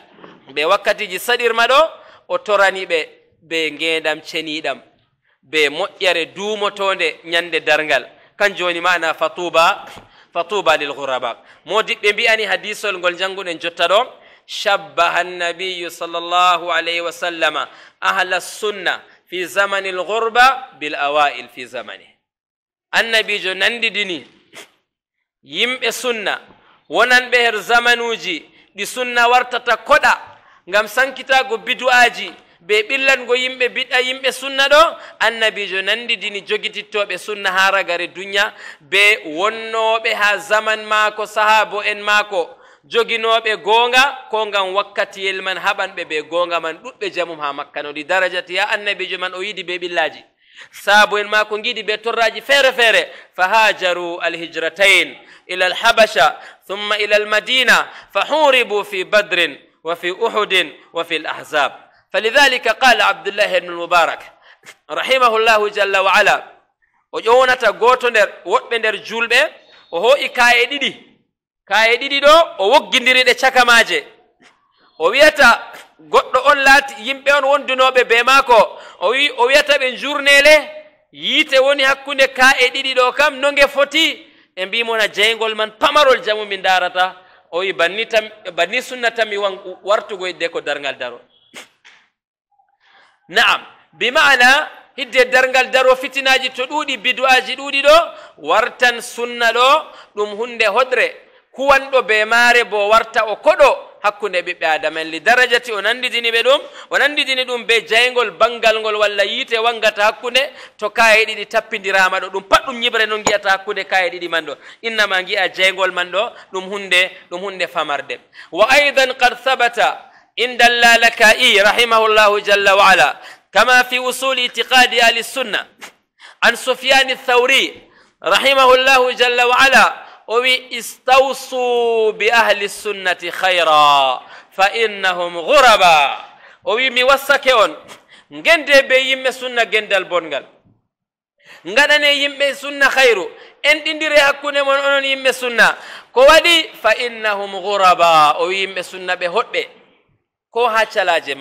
جي wakkati ji sadir maɗo o torani ɓe be ngendam ceniɗam be moƴƴere duumotonde نياند dargal kanjum woni mana fatuba fatuba ghuraba modi ɓe mbiyani hadisol gol janguɗen jotta ɗo shabbaha annabiyu sallallahu alayhi wa sallama ahla sunna fi zamanil ghurba bil awail fi zamani annabijo nandidini yimbe sunna wonan be her zamanuji di sunna wartata koda ngam sankita sankitago bidu'aji be ɓillango yimɓe biɗɗa yimɓe sunna ɗo annabijo nandidini jogitittoɓe sunna ha ragare duniya be wonnoɓe ha zaman maako sahabo en maako joginoɓe gonga ko ngam wakkatiyel man haɓanɓe be gonga man ɗuɗɓe jamum ha makka no ɗi darajati ya annabijo man o yiɗi be ɓillaji saabu en ma ko giɗi ɓe torraji feere feere fa alhijratain ila alhabasha thumma ila almadina fa fi badrin وفي fi uhudin wa fi falidalika qala abdullahi ibnu lmubarak rahimahu llahu jalla wa ala o ƴownata goto nder woɓɓe nder julɓe o hoƴi kaye ɗiɗi kaye ɗiɗi ɗo o woggidiri ɗe caka maje o wiyata goɗɗo on laati yimɓe on wondunoɓe be maako o wi o wiyata ɓe jurnele yiite woni hakkunde kaye ɗiɗi ɗo kam noge foti ɓe mbimona jeygol man pamarol jamu min darata o wi banni tam banni sunna tan mi wan wartugoyde ko dargal darol naam bimana hidde dargal daro fitinaji to ɗuuɗi bidu'aji ɗuuɗi ɗo wartan sunna ɗo ɗum hunde hoɗre kuwanɗo be maare bo warta o koɗo hakkunde ɓiɓɓe adama en li darajati o nandidini ɓe ɗum o nandidini ɗum be jeygol bangal ngol walla yiite wangata hakkunde to kaye ɗiɗi tappidirama ɗo ɗum pat ɗum ñibre noon giyata hakkunde kaye ɗiɗi man ɗo innama giya jeygol man ɗo ɗum hunde ɗum hunde famarde wa aidan qad habata عند اللالكائي رحمه الله جل وعلا كما في وصول اعتقاد أهل السنة عن سفيان الثوري رحمه الله جل وعلا استوصوا بأهل السنة خيرا فإنهم غربا owi mi wassa ke on ngende be yimɓe sunna gendal bongal ngaɗane yimɓe sunna hayru en ɗidiri hakkunde mon onon yimɓe sunna ko waɗi fa innahum guraba o wi yimɓe sunna ɓe hoɗɓe كوها ha calaje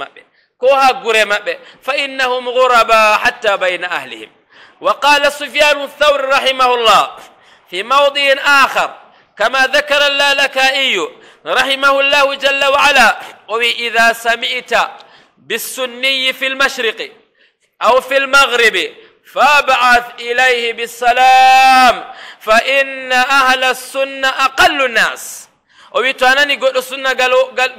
كوها ko ha فإنهم maɓɓe حتى بين أهلهم وقال سفيان الثوري رحمه الله في موضع آخر كما ذكر اللالكائي رحمه الله جل وعلا وإذا سمعت بالسني في المشرق أو في المغرب فابعث إليه بالسلام فإن أهل السنة أقل الناس وبيتوانني قد سنة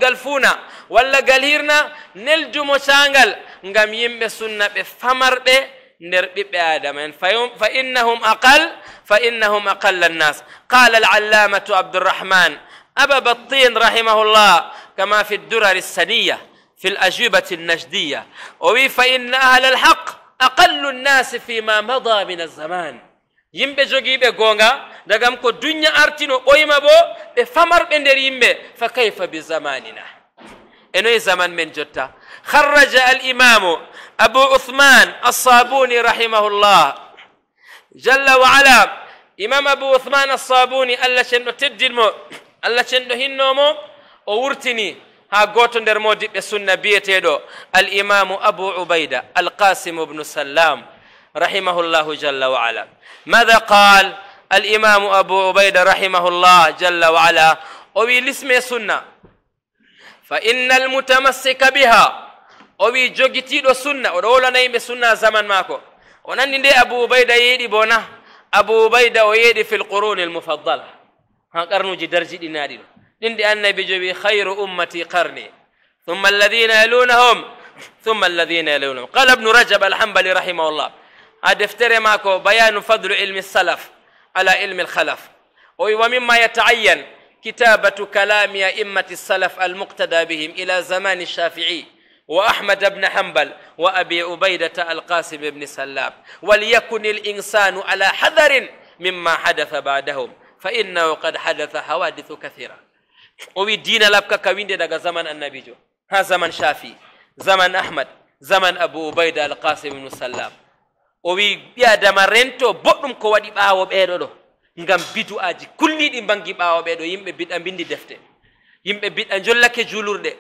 قلفونا ولا قلهيرنا نلجو مشانغل نغم يم سنة بفمر بي نربي بآدم فإنهم أقل فإنهم أقل الناس قال العلامة عبد الرحمن أبا بطين رحمه الله كما في الدرر السنية في الأجوبة النجدية وفي فإن أهل الحق أقل الناس فيما مضى من الزمان yimɓe jogii ɓe goonga dagam ko duña artino ɓoyma bo ɓe famarɓe nder yimɓe fa kayfa bi zamanina e zaman men jotta harraja al imamu abu uthman assabuni rahimahullah jalla wa ala imam abu uthman assabuni allah cenɗo teddinmo allah cenɗo hinnomo o wurtini ha goto nder modiɓɓe sunna biyeteɗo al imamu abu ubayda qasim bnu sallam رحمه الله جل وعلا ماذا قال الإمام أبو عبيدة رحمه الله جل وعلا أوي لسمي سنة فإن المتمسك بها أوي جوجتيدو سنة ورولا نيم سنة زمن ماكو ونن دي أبو عبيدة يدي بونا أبو عبيدة ويدي في القرون المفضلة ها قرنو جدرجي دي نادي دي النبي بجوي خير أمتي قرني ثم الذين يلونهم ثم الذين يلونهم قال ابن رجب الحنبلي رحمه الله أدفتر ماكو بيان فضل علم السلف على علم الخلف وي ومما يتعين كتابة كلام yataayyan kitabatu kalami a'immati salaf almuqtada bihim وأحمد بن حنبل وأبي عبيدة القاسم بن سلام وليكن الإنسان على حذر مما حدث بعدهم فإنه قد حدث حوادث كثيرة وي دين لابكا كوين زمن النبي جو ها زمن شافي زمن أحمد زمن أبو عبيدة القاسم بن سلام o wi ɓi adama rento boɗɗum ko waɗi ɓaawo ɓeeɗo ɗo ngam bidu'aji kulliɗi bangi ɓaawo ɓeeɗo yimɓe biɗa mbindi defte yimɓe biɗa jollake juulurɗe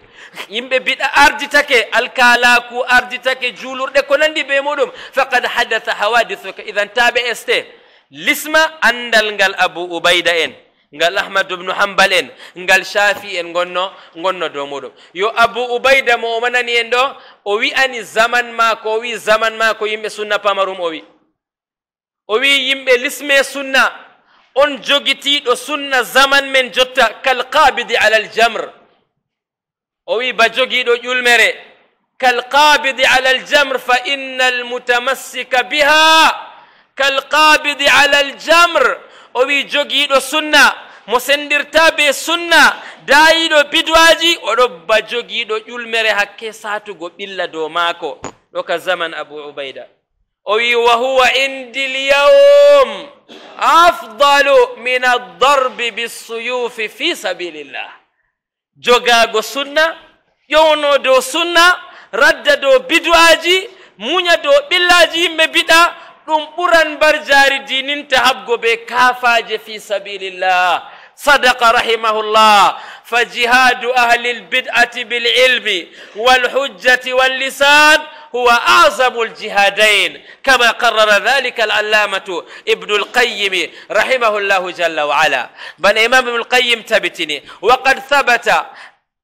yimɓe biɗa arditake alkalaku arditake juulurɗe ko nandi be muɗum faqad hadatha hawadithuka idan taaɓe este lisma andal ngal abou ubayda en ngal ahmadu bnu hambal en ngal shafi en gonno gonno dow muɗum yo abou ubayda mo o manani en ɗo o wi'ani zaman maako o wi zaman maako yimɓe sunna pamarum o wi o wi yimɓe lisme sunna on jogitiɗo sunna zaman men jotta kalqabidi alal jamr o wi ba jogiiɗo ƴulmere kalqabidi alal jamr fa inna almutamassika biha kalqabidi alal jamr o wi jogiiɗo sunna mo sendirta be sunna daayiɗo bidwaji oɗo ba jogiiɗo ƴulmere hakke satugo ɓilla dow maako ɗo ka zaman abu ubayda o wi wa huwa indi lyawm afdalu min addarbi bisuyufi fi sabilillah jogaago sunna ƴowno dow sunna radda dow bidwaji muña dow ɓillaji yimɓe biɗa dum buran bar تهب dinin tahabgo be kafaje fi sabilillah صدق رحمه الله فجهاد أهل البدعة بالعلم والحجة واللسان هو أعظم الجهادين كما قرر ذلك العلامة ابن القيم رحمه الله جل وعلا بل إمام ابن القيم تبتني وقد ثبت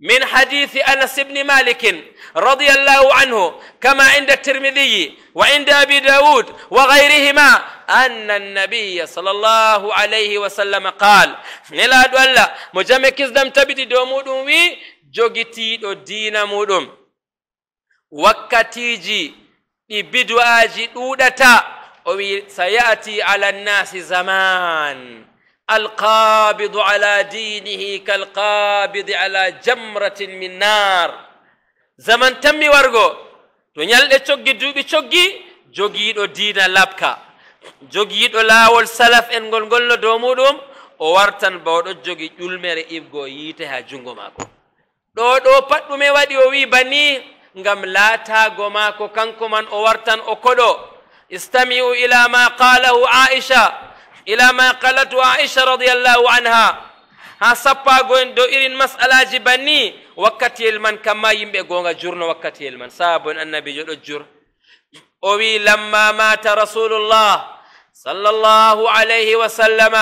من حديث أنس بن مالك رضي الله عنه كما عند الترمذي وعند أبي داود وغيرهما أن النبي صلى الله عليه وسلم قال نلا دولا مجمع كزدم تبتي دومودم وي جوغتي دو دين مودم وكتيجي آجي دودتا وي سيأتي على الناس زمان alqabidu ala dinihi kalqabidi ala jamratin min nar zaman tammi wargo to ñalɗe coggi duuɓi coggi jogiiɗo diina labka jogiiɗo laawol salaf en ngol ngol no dow muɗum o wartan bawɗo jogi ƴulmere ibgo yiite ha junngo maako ɗo ɗo pat ɗume waɗi o wi banni ngam laatago maako kanko man o wartan o koɗo istamiu ila ma qalahu aisha الى ما قالت عائشه رضي الله عنها ها حسب اغون دو ايرين مساله جباني وقت يلمن كما يمبي غونغا جورن وقت يلمن صاحب النبي جو جور او لما مات رسول الله صلى الله عليه وسلم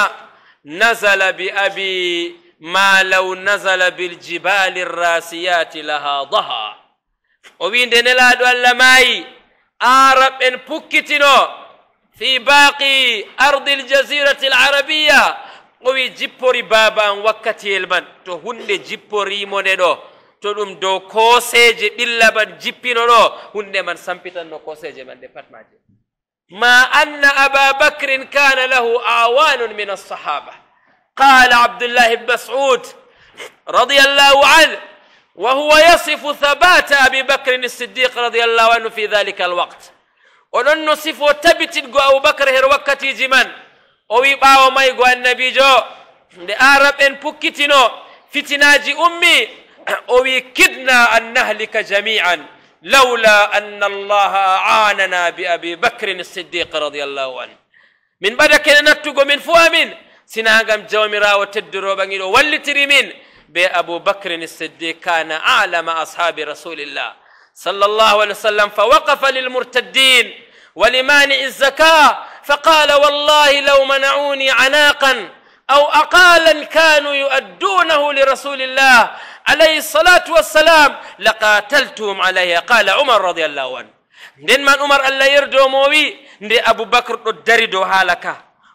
نزل بابي ما لو نزل بالجبال الراسيات لها ضها او وين دنلا دو الله ماي ارب ان بوكيتينو في باقي أرض الجزيرة العربية قوي جيبوري بابا وكتي المن تو هند جيبوري مونينو تو دوم دو كوسيج إلا من جيبينو نو هند من سمبتن نو كوسيج من دفت ما ما أن أبا بكر كان له أعوان من الصحابة قال عبد الله بن مسعود رضي الله عنه وهو يصف ثبات أبي بكر الصديق رضي الله عنه في ذلك الوقت oɗon no sifo tabitingo aboubacar her wakkatiji man o wi ɓawo may go annabijo nde arab en pukkitino fitinaji ummi o wi kidna an nahlika jami'an لولا أن الله أعاننا بأبي بكر الصديق رضي الله عنه من بعد كنا نتوغو من فوامين سناغم جومرا وتدرو بانجلو والتري من بأبو بكر الصديق كان أعلم أصحاب رسول الله صلى الله عليه وسلم فوقف للمرتدين ولمانع الزكاة فقال والله لو منعوني عناقا أو أقالا كانوا يؤدونه لرسول الله عليه الصلاة والسلام لقاتلتهم عليها قال عمر رضي الله عنه دين عمر الله يردو موي دي أبو بكر الدردو حالك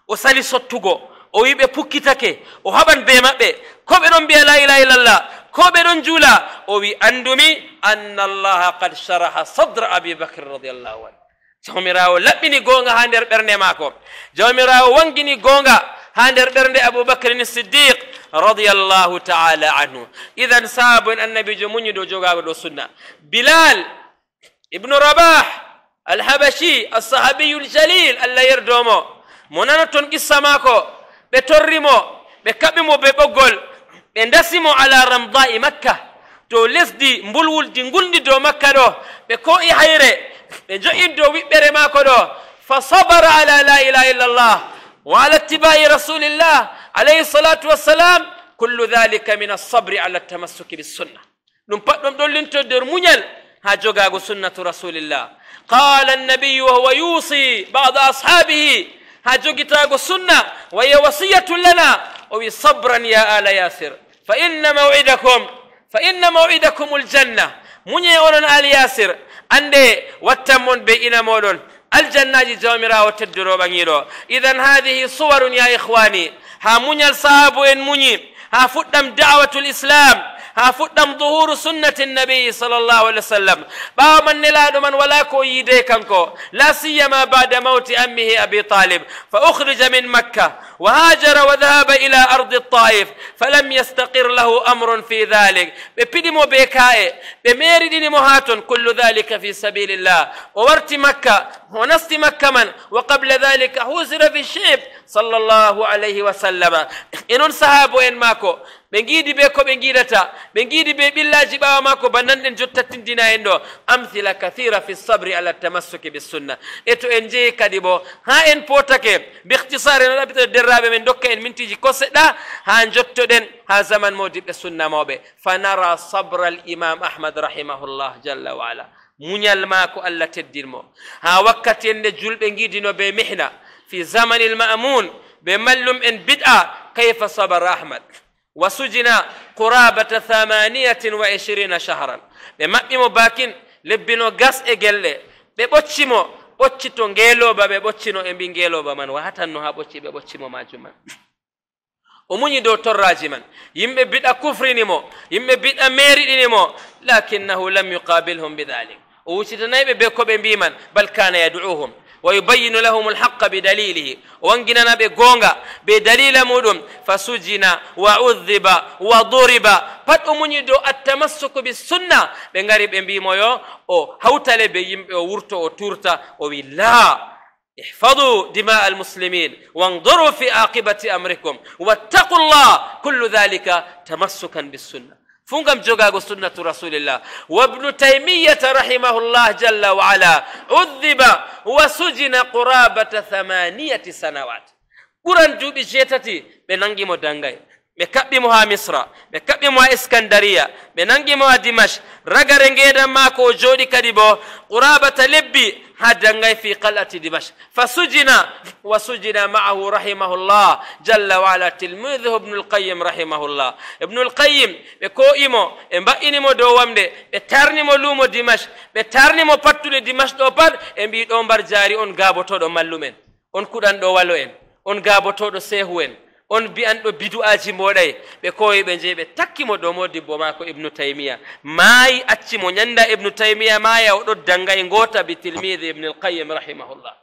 وسالي صدتوغو ويبي بكتاكي وهبن بيمابي كوبرون بي لا إله إلا الله كوبرون جولا وي أندمي أن الله قد شرح صدر أبي بكر رضي الله عنه jomirawo labbini gonga ha nder ɓernde mako jomirawo wangini gonga ha nder ɓernde aboubacrin siddiq radiallahu taala anhu idan saabo en annabijo muñi dow jogago ɗo sunna bilal ibnu rabah alhabashi alsahabiyu ljalil allah yerdomo mo nana toon qissa mako ɓe torrimo ɓe kaɓimo be ɓoggol ɓe dasimo ala ramda'i makka to lesdi mbulwuldi ngundi dow makka ɗo ɓe ko i hayre ɓe jo'in dow wiɓɓere maako ɗo fa sabara ala la ilaha illallah wa ala ittibai rasulillah alayhi salatu wassalam kullu dhalika min alsabri ala tamassuki bissunna ɗum pat ɗum ɗollinto nder muñal ha jogago sunnatu rasulillah qala annabiyu wa huwa yusi bada ashabihi ha jogitago sunna waye wasiyatu lana o wi sabran ya ala yasir fa inna mawidakum فإن موعدكم الجنة من يولون آل ياسر أندي واتمون بإنا مولون الجنة جومرا وتدروا بنيرو إذن هذه صور يا إخواني ها من يلصاب وين منيب ها فدم دعوة الإسلام ها فدم ظهور سنة النبي صلى الله عليه وسلم باو من نلاد من ولا كو يديكنكو لا سيما بعد موت أمه أبي طالب فأخرج من مكة وهاجر وذهب إلى أرض الطائف فلم يستقر له أمر في ذلك ببدمو بكائي بميردين مهات كل ذلك في سبيل الله وورت مكة ونص مكة من وقبل ذلك هزر في الشيب صلى الله عليه وسلم إن صحابو إن ماكو بنجيدي بيكو بنجيدتا بنجيدي ببلاجي باو ماكو بنان إن جتتين دينا أمثلة كثيرة في الصبر على التمسك بالسنة إتو إنجي كدبو ها إن بوتك باختصار إن رابط الدرابة من دوك إن منتجي كوسد ها إن جتو دين ها زمن موجب السنة موبي فنرى صبر الإمام أحمد رحمه الله جل وعلا munyal ma ko allah teddinmo ha wakkati en nde julɓe be mihna fi zamani l mamun ɓe mallum en bid'a kayfa sabar ahmad wasujina sujina qurabata thamaniyatin wa ishirina shahran be maɓɓimo bakin lebbino gas e gelle ɓe ɓoccimo ɓocci to ngeloba ɓe ɓoccino e mbi ngeloba man wahatanno ha ɓocci ɓe ɓoccimo majum man o muñi dow torraji man yimɓe biɗa kufrinimo yimɓe biɗa meriɗinimo lakinnahu lam yuqabilhum bidalik وشتنايب بكوب بيمان بل كان يدعوهم ويبين لهم الحق بدليله وانجنا بجونغا بدليل مدم فسجنا وعذب وضرب فات امنيدو التمسك بالسنه بنغاري بيمويو او هاوتالي بيم ورتو او تورتا او لا احفظوا دماء المسلمين وانظروا في عاقبه امركم واتقوا الله كل ذلك تمسكا بالسنه funga mjogaago sunnatu rasulillah wabnu taimiyata rahimahullah jalla waala udhiba wasujina qurabata thamaniyati sanawat ɓuran duuɓi jeetati ɓe nangimo dangay ɓe kaɓɓimo ha misra ɓe kaɓɓimo ha iskandariya ɓe nangimo ha dimash ragare mako maako o jooɗi kadi bo qurabata lebbi هدنغي في قلعة دمشق فسجن وسجن معه رحمه الله جل وعلا تلميذه ابن القيم رحمه الله ابن القيم بكو إمو إمبئني مو دوام دي بترني مو لومو دمشق بترني مو بطل دمشق دو بار إمبي دون بار جاري أون غابو تودو ملومن أون كودان دو والو أون غابو تودو سيهو on mbi'anɗo bidu'aji moɗay ɓe koye ɓe jeyi ɓe takki mo ɗo modibbo maako ibnu taymiya maayi acci mo ñannda ibnu taymiya maaya oɗo dangay ngoota bi tilmide ibne alqayim rahimahullah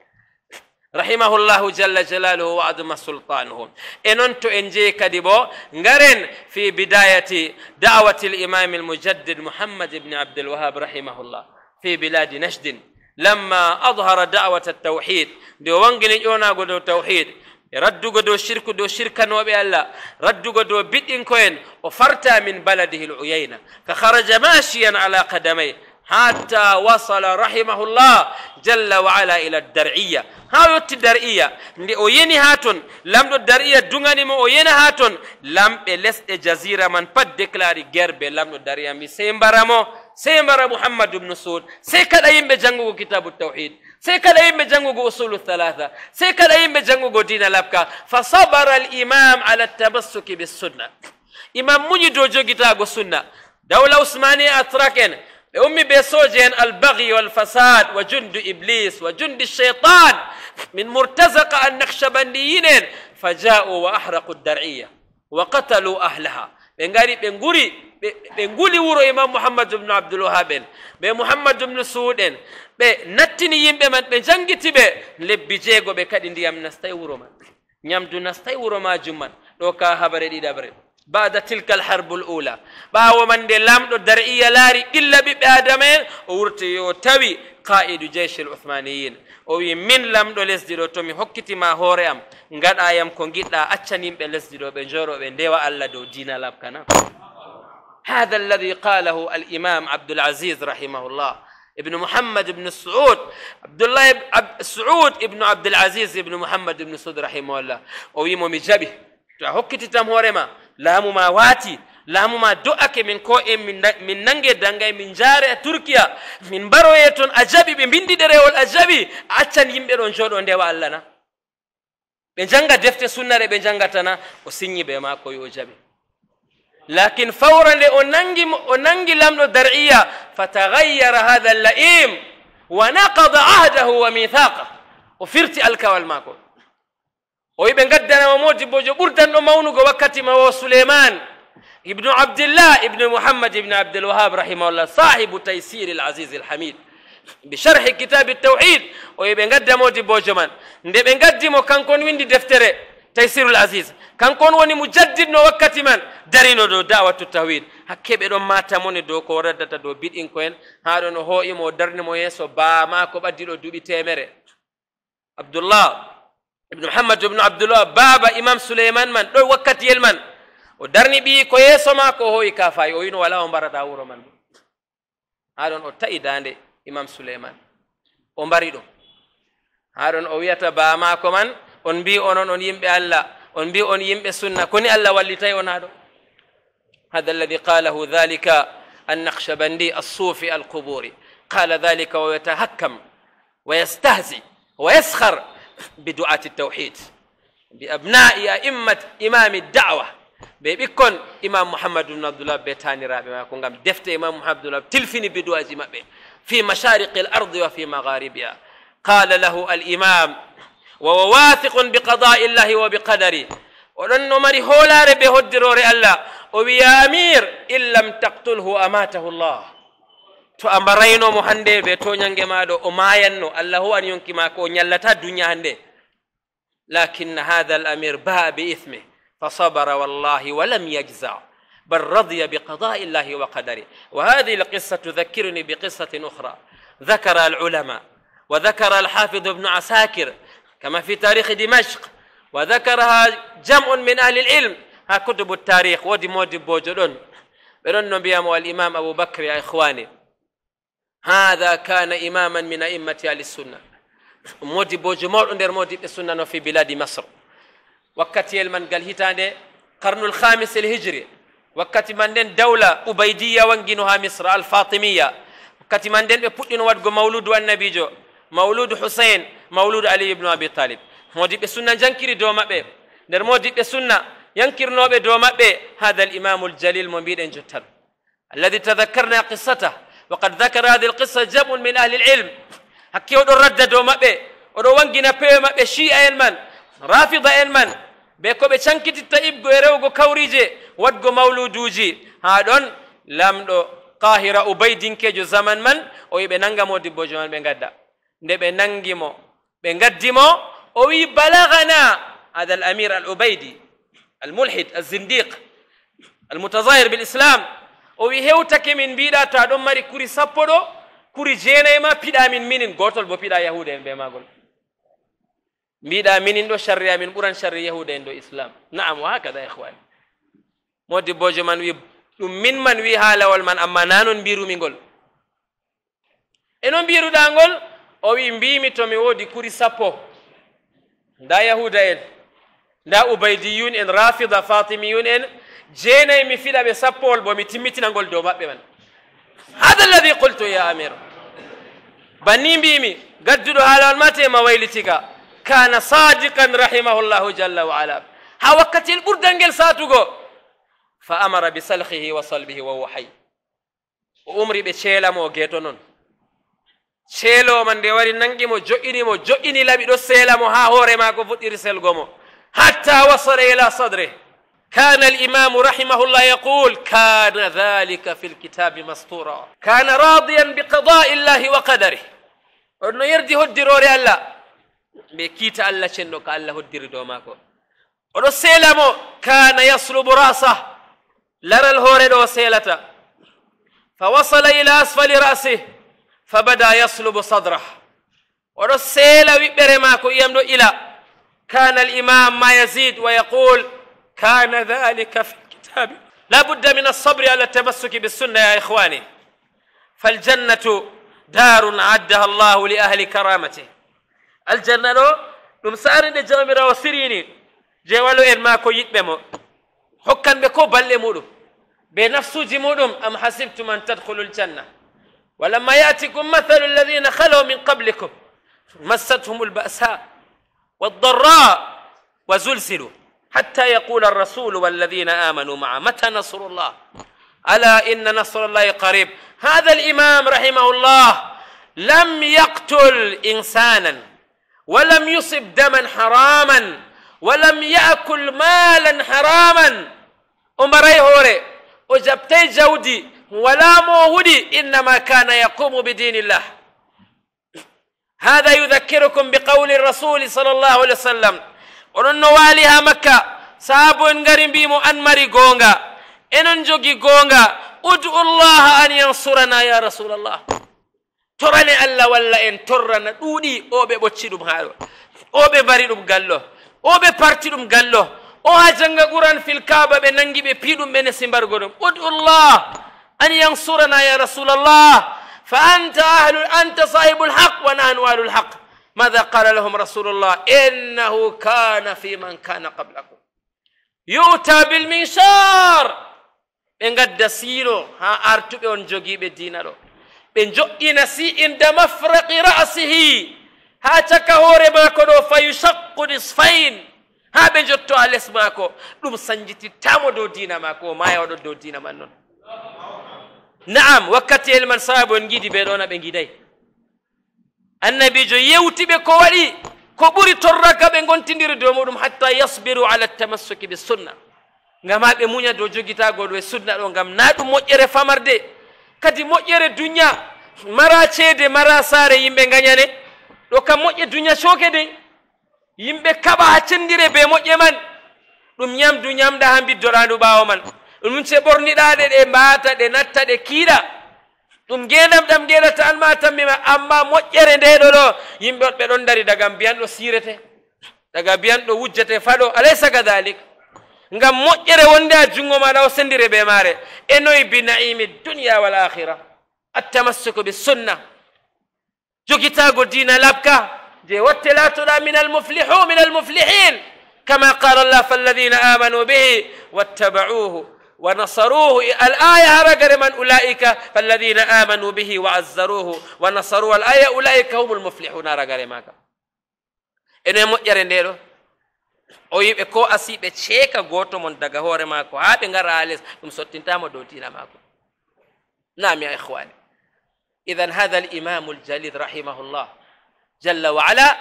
rahimahullahu jalla jalaluhu wa adama sultanuhu e noon to en jeyi kadi bo ngaren fi bidayati da'wati l'imami almujaddid muhammad ibni abdulwahab rahimahullah fi biladi najdin lamma adhara da'wata altawhid nde wangini ƴonago dow tawhid e raddugo dow shirku dow shirkanoɓe allah raddugo dow biɗɗinko en o farta min baladihi l uyayna ka haraja machiyan ala kadamay hatta wasala rahimahullah jalla wa ala ila dar'iya ha yetti dar'iya nde o yeni ha ton lamɗo dar'iya duganimo o yena ha ton lamɓe lesɗe jasira man pat déclari guerre be lamɗo dar'iya mi sey mbaramo sey mbara mouhammadou ubnu sud sey kaɗa yimɓe janngugo kitabu tawhid سيكل أئمة جنغو أصول الثلاثة سيكل أئمة جنغو دين لبكا فصبر الإمام على التمسك بالسنة إمام مني دوجو جتاغو سنة دولة عثمانية أتركن أمي بسوجين البغي والفساد وجند إبليس وجند الشيطان من مرتزق النقشبنديين فجاءوا وأحرقوا الدرعية وقتلوا أهلها بنغاري بنغوري ɓe nguli wuro imam mouhammadou ubnu abdoulwaha ɓen ɓe mouhammadou ubnu suud en ɓe nattini yimɓe man ɓe jangiti ɓe lebbi jeego ɓe kadi ndiyam nastay wuro man ñamdu nastay wuro majum man ɗo ka habare ɗiɗaɓre bada tilka al harbul ula ɓawo man nde lamɗo dar iya laari ɓilla ɓiɓɓe adama en o wurti yo tawi qa'idu jeish l uthmaniyin o wi min lamɗo lesdi ɗo tomi hokkitima hoore am gaɗa yam ko giɗɗa accan yimɓe lesdi ɗo ɓe joroɓe ndewa allah dow dinalab kana هذا الذي قاله الإمام عبد العزيز رحمه الله ابن محمد بن سعود عبد الله عبد سعود ابن عبد العزيز ابن محمد بن سعود رحمه الله ويمو مجبه تحكي تتمهرما لام ما واتي لام دؤك من كو من من ننجي دنجي من جارة تركيا من بروية أجابي من بندي دري والأجابي أتن يمبرون جورون دي وعلنا بنجنغ دفت سنة بنجنغ تنا وسيني بما كو يوجابي لكن فورا لأننجي لم الدرعية فتغير هذا اللئيم ونقض عهده وميثاقه وفرت ألك والماكو ويبن قدنا وموجب وجبردا ومونق وكتم وسليمان ابن عبد الله ابن محمد ابن عبد الوهاب رحمه الله صاحب تيسير العزيز الحميد بشرح كتاب التوحيد ويبن قدم موجب وجمان ندبن قدنا وكان كون ويندي دفتره تيسير العزيز kankon woni mujaddid no wakkati man darino dow dawatu tawhid hakke ɓe ɗon matamoni dow ko reddata dow biɗinko en ha ɗon o ho'imo o darnimo yeeso baama ko ɓaddiɗo duuɓi temere abdoullah ibnu mouhammad ibnu abdoullah baaba imam souleyman man ɗo wakkatiyel man o darni ɓi ko yeeso ma ko o hoyi ka fayi o wino wala o mbarata wuro man ha ɗon o ta'i dande imam souleyman o mbari ɗum ha ɗon o wiyata baamako man on mbi onon on yimɓe allah on mbi on yimɓe sunna koni allah wallitay on haa ɗo hada alladi qalahu dhalika annakchabandi assufi alquburi qala dhalika wa yatahakkam wa yastahzi wa yaskhar bidu'ati tawhid bi abna'i a'immat imami da'wa ɓe ɓikkon imam mouhammadou ibne abdoullah ɓe taniraɓe mako gam defte imam mouhammadou abdoullah tilfini bidu'aji maɓɓe fi mashariqi l ardi wa fi magharibiha qala lahu al imam وهو واثق بقضاء الله وبقدره ولن مري هولا ربي هدرور الله وبيا امير ان لم تقتله اماته الله تو امبرينو مو هاندي بي تو مادو او ماينو هو ان يونكي ماكو نيالتا الدنيا هاندي لكن هذا الامير باء باثمه فصبر والله ولم يجزع بل رضي بقضاء الله وقدره وهذه القصة تذكرني بقصة أخرى ذكر العلماء وذكر الحافظ ابن عساكر كما في تاريخ دمشق وذكرها جمع من أهل العلم ها كتب التاريخ ودي مودي بوجلون بلون بيام والإمام أبو بكر يا إخواني هذا كان إماما من أئمة أهل السنة مودي بوجمور اندر مودي السنة في بلاد مصر وقت يلمن قال هتاني قرن الخامس الهجري وقت من دين دولة أبيدية وانجنها مصر الفاطمية وقت من دين بقلن ودق مولود والنبي جو مولود حسين mawludu ali ibnu abi talib modiɓɓe sunna jankiri dow maɓɓe nder modiɓɓe sunna yankirnoɓe dow maɓɓe hada l imamu ljalil mo mbiɗen jottan alladi tadakkarna qissatah wa qad dakara hadi l jam'un min ahli lilm hakke oɗo radda dow maɓɓe oɗo wangina pewe maɓɓe chi'a en man rafida en man be ko ɓe cankititta ibgo e rewgo kawrije wadgo mawluduji ha ɗon lamɗo qahira ubaydinkejo zaman man o yiɓe nanga modibbojo man ɓe gadda nde ɓe nangimo بنقدمه وي بلغنا هذا الأمير العبيدي الملحد الزنديق المتظاهر بالإسلام وي هوتك من بيدا تادم ماري كوري سابورو كوري جينا ما بيدا من منين غوتل بو بيدا يهودين بما قول بيدا منين دو شريا من قران شريا يهودين دو إسلام نعم وهكذا يا إخوان مودي بوجو من وي من min man wi haalawol man amma na non mbiruminngol بيرو دانغول o wi mbimi tomi woodi kuri sappo nda yahuda en nda ubaydiyun en rafida fatimiyun en jeenayi mi fiɗa ɓe sappowol bo mi timmitinangol dow maɓɓe man hada alladi qultu ya amir banni mbimi gadduɗo haalawol mate ma waylitiga kana sadiqan rahimahullahu jalla wa ala ha wakkatiyel ɓurdal ngel satugo fa amara bi salhihi wa salbihi wa wahay o umri ɓe ceelamo o geeto noon chelo من de wari مو جويني مو جويني joini labi do sela mo ha hore ma ko futiri sel gomo hatta wasara ila كان الإمام رحمه الله يقول كان ذلك في الكتاب مسطورا كان راضيا بقضاء الله وقدره أنه يردي هدر وري الله بكيت الله شنو قال الله هدر دوماكو أنه سيلمو كان يصلب رأسه لرى الهور دو سيلتا فوصل إلى أسفل رأسه فبدا يصلب صدره ورسل ويبرما كو يمدو الى كان الامام ما يزيد ويقول كان ذلك في الكتاب لا بد من الصبر على التمسك بالسنه يا اخواني فالجنه دار عدها الله لاهل كرامته الجنه دوم سارن دي جامرا وسريني جي ان ما كو يدبمو حكان بكو بالي مودو بنفسو جي مودوم ام حسبتم ان تدخلوا الجنه ولما يأتكم مثل الذين خلوا من قبلكم مستهم البأساء والضراء وزلزلوا حتى يقول الرسول والذين آمنوا معه متى نصر الله ألا إن نصر الله قريب هذا الإمام رحمه الله لم يقتل إنسانا ولم يصب دما حراما ولم يأكل مالا حراما أمري هوري أجبتي جودي ولا موهدي إنما كان يقوم بدين الله هذا يذكركم بقول الرسول صلى الله عليه وسلم onon no waali ha makka saabu en ngari mbimo an mari goonga enen jogi goonga ud'u llaha an yansurana ya rasulallah torane allah walla en torrana ɗuuɗi o ɓe ɓocci ɗum haɗo o ɓe mbari ɗum gallo o ɓe parti ɗum gallo o ha jannga quran fil kaaba ɓe nangi ɓe piiɗum ɓene simbargo ɗum ud'u llah أن ينصرنا يا رسول الله فأنت أهل أنت صاحب الحق ونحن أهل الحق ماذا قال لهم رسول الله إنه كان في من كان قبلكم يؤتى بالمنشار من قد سيلو ها أرتب أن جوغي بدينا لو من جوغي نسي عند مفرق رأسه ها تكهور ماكو فيشق نصفين ها بنجوتو على اسمكو دوم سنجتي تامو دو دينا ماكو ما يودو دو دينا منون naam wakkati el man sababu en giidi ɓe ɗona ɓe giiday annabijo yewtiɓe ko waɗi ko ɓuri torraga ɓe gontidiri dow muɗum hatta yasbiru ala tamassuki ɓe sunna ngam ha ɓe muña dow jogitagoɗo e sunna ɗo ngam na ɗum moƴƴere famarde kadi moƴƴere duña mara ceede mara saare yimɓe gañane ɗo kam moƴƴe duña cooke de yimɓe kaɓa haccendire be moƴƴe man ɗum ñamdu ñamɗa ha biddoɗa ndu ɓawo man ɗum se ɓorniɗaɗe ɗe mbaata ɗe natta ɗe kiiɗa ɗum genam ɗam genata an ma tammima amma moƴƴere ndeɗo ɗo yimɓe on ɓe ɗon dari daga mbiyanɗo sirete daga mbiyanɗo wujjete faɗo alaysa kadalik ngam moƴƴere wonde a junngo maɗa o sendire be maare e noyi bi naimi duniya wal akhira attamassuku be sunna jogitago dina labka je watte latoɗa min almuflihu min almuflihin kama qala allah falladina amanu bihi wattabauhu ونصروه الآية هرقر من أولئك فالذين آمنوا به وعزروه ونصروه الآية أولئك هم المفلحون هرقر ماك إنه مؤجر أو يبقى إكو أسيب إتشيكا غوتو من دقا هور ماك هاب إنغر آليس كم سوتنتا مدوتينا ماك نعم يا إخواني إذن هذا الإمام الجليل رحمه الله جل وعلا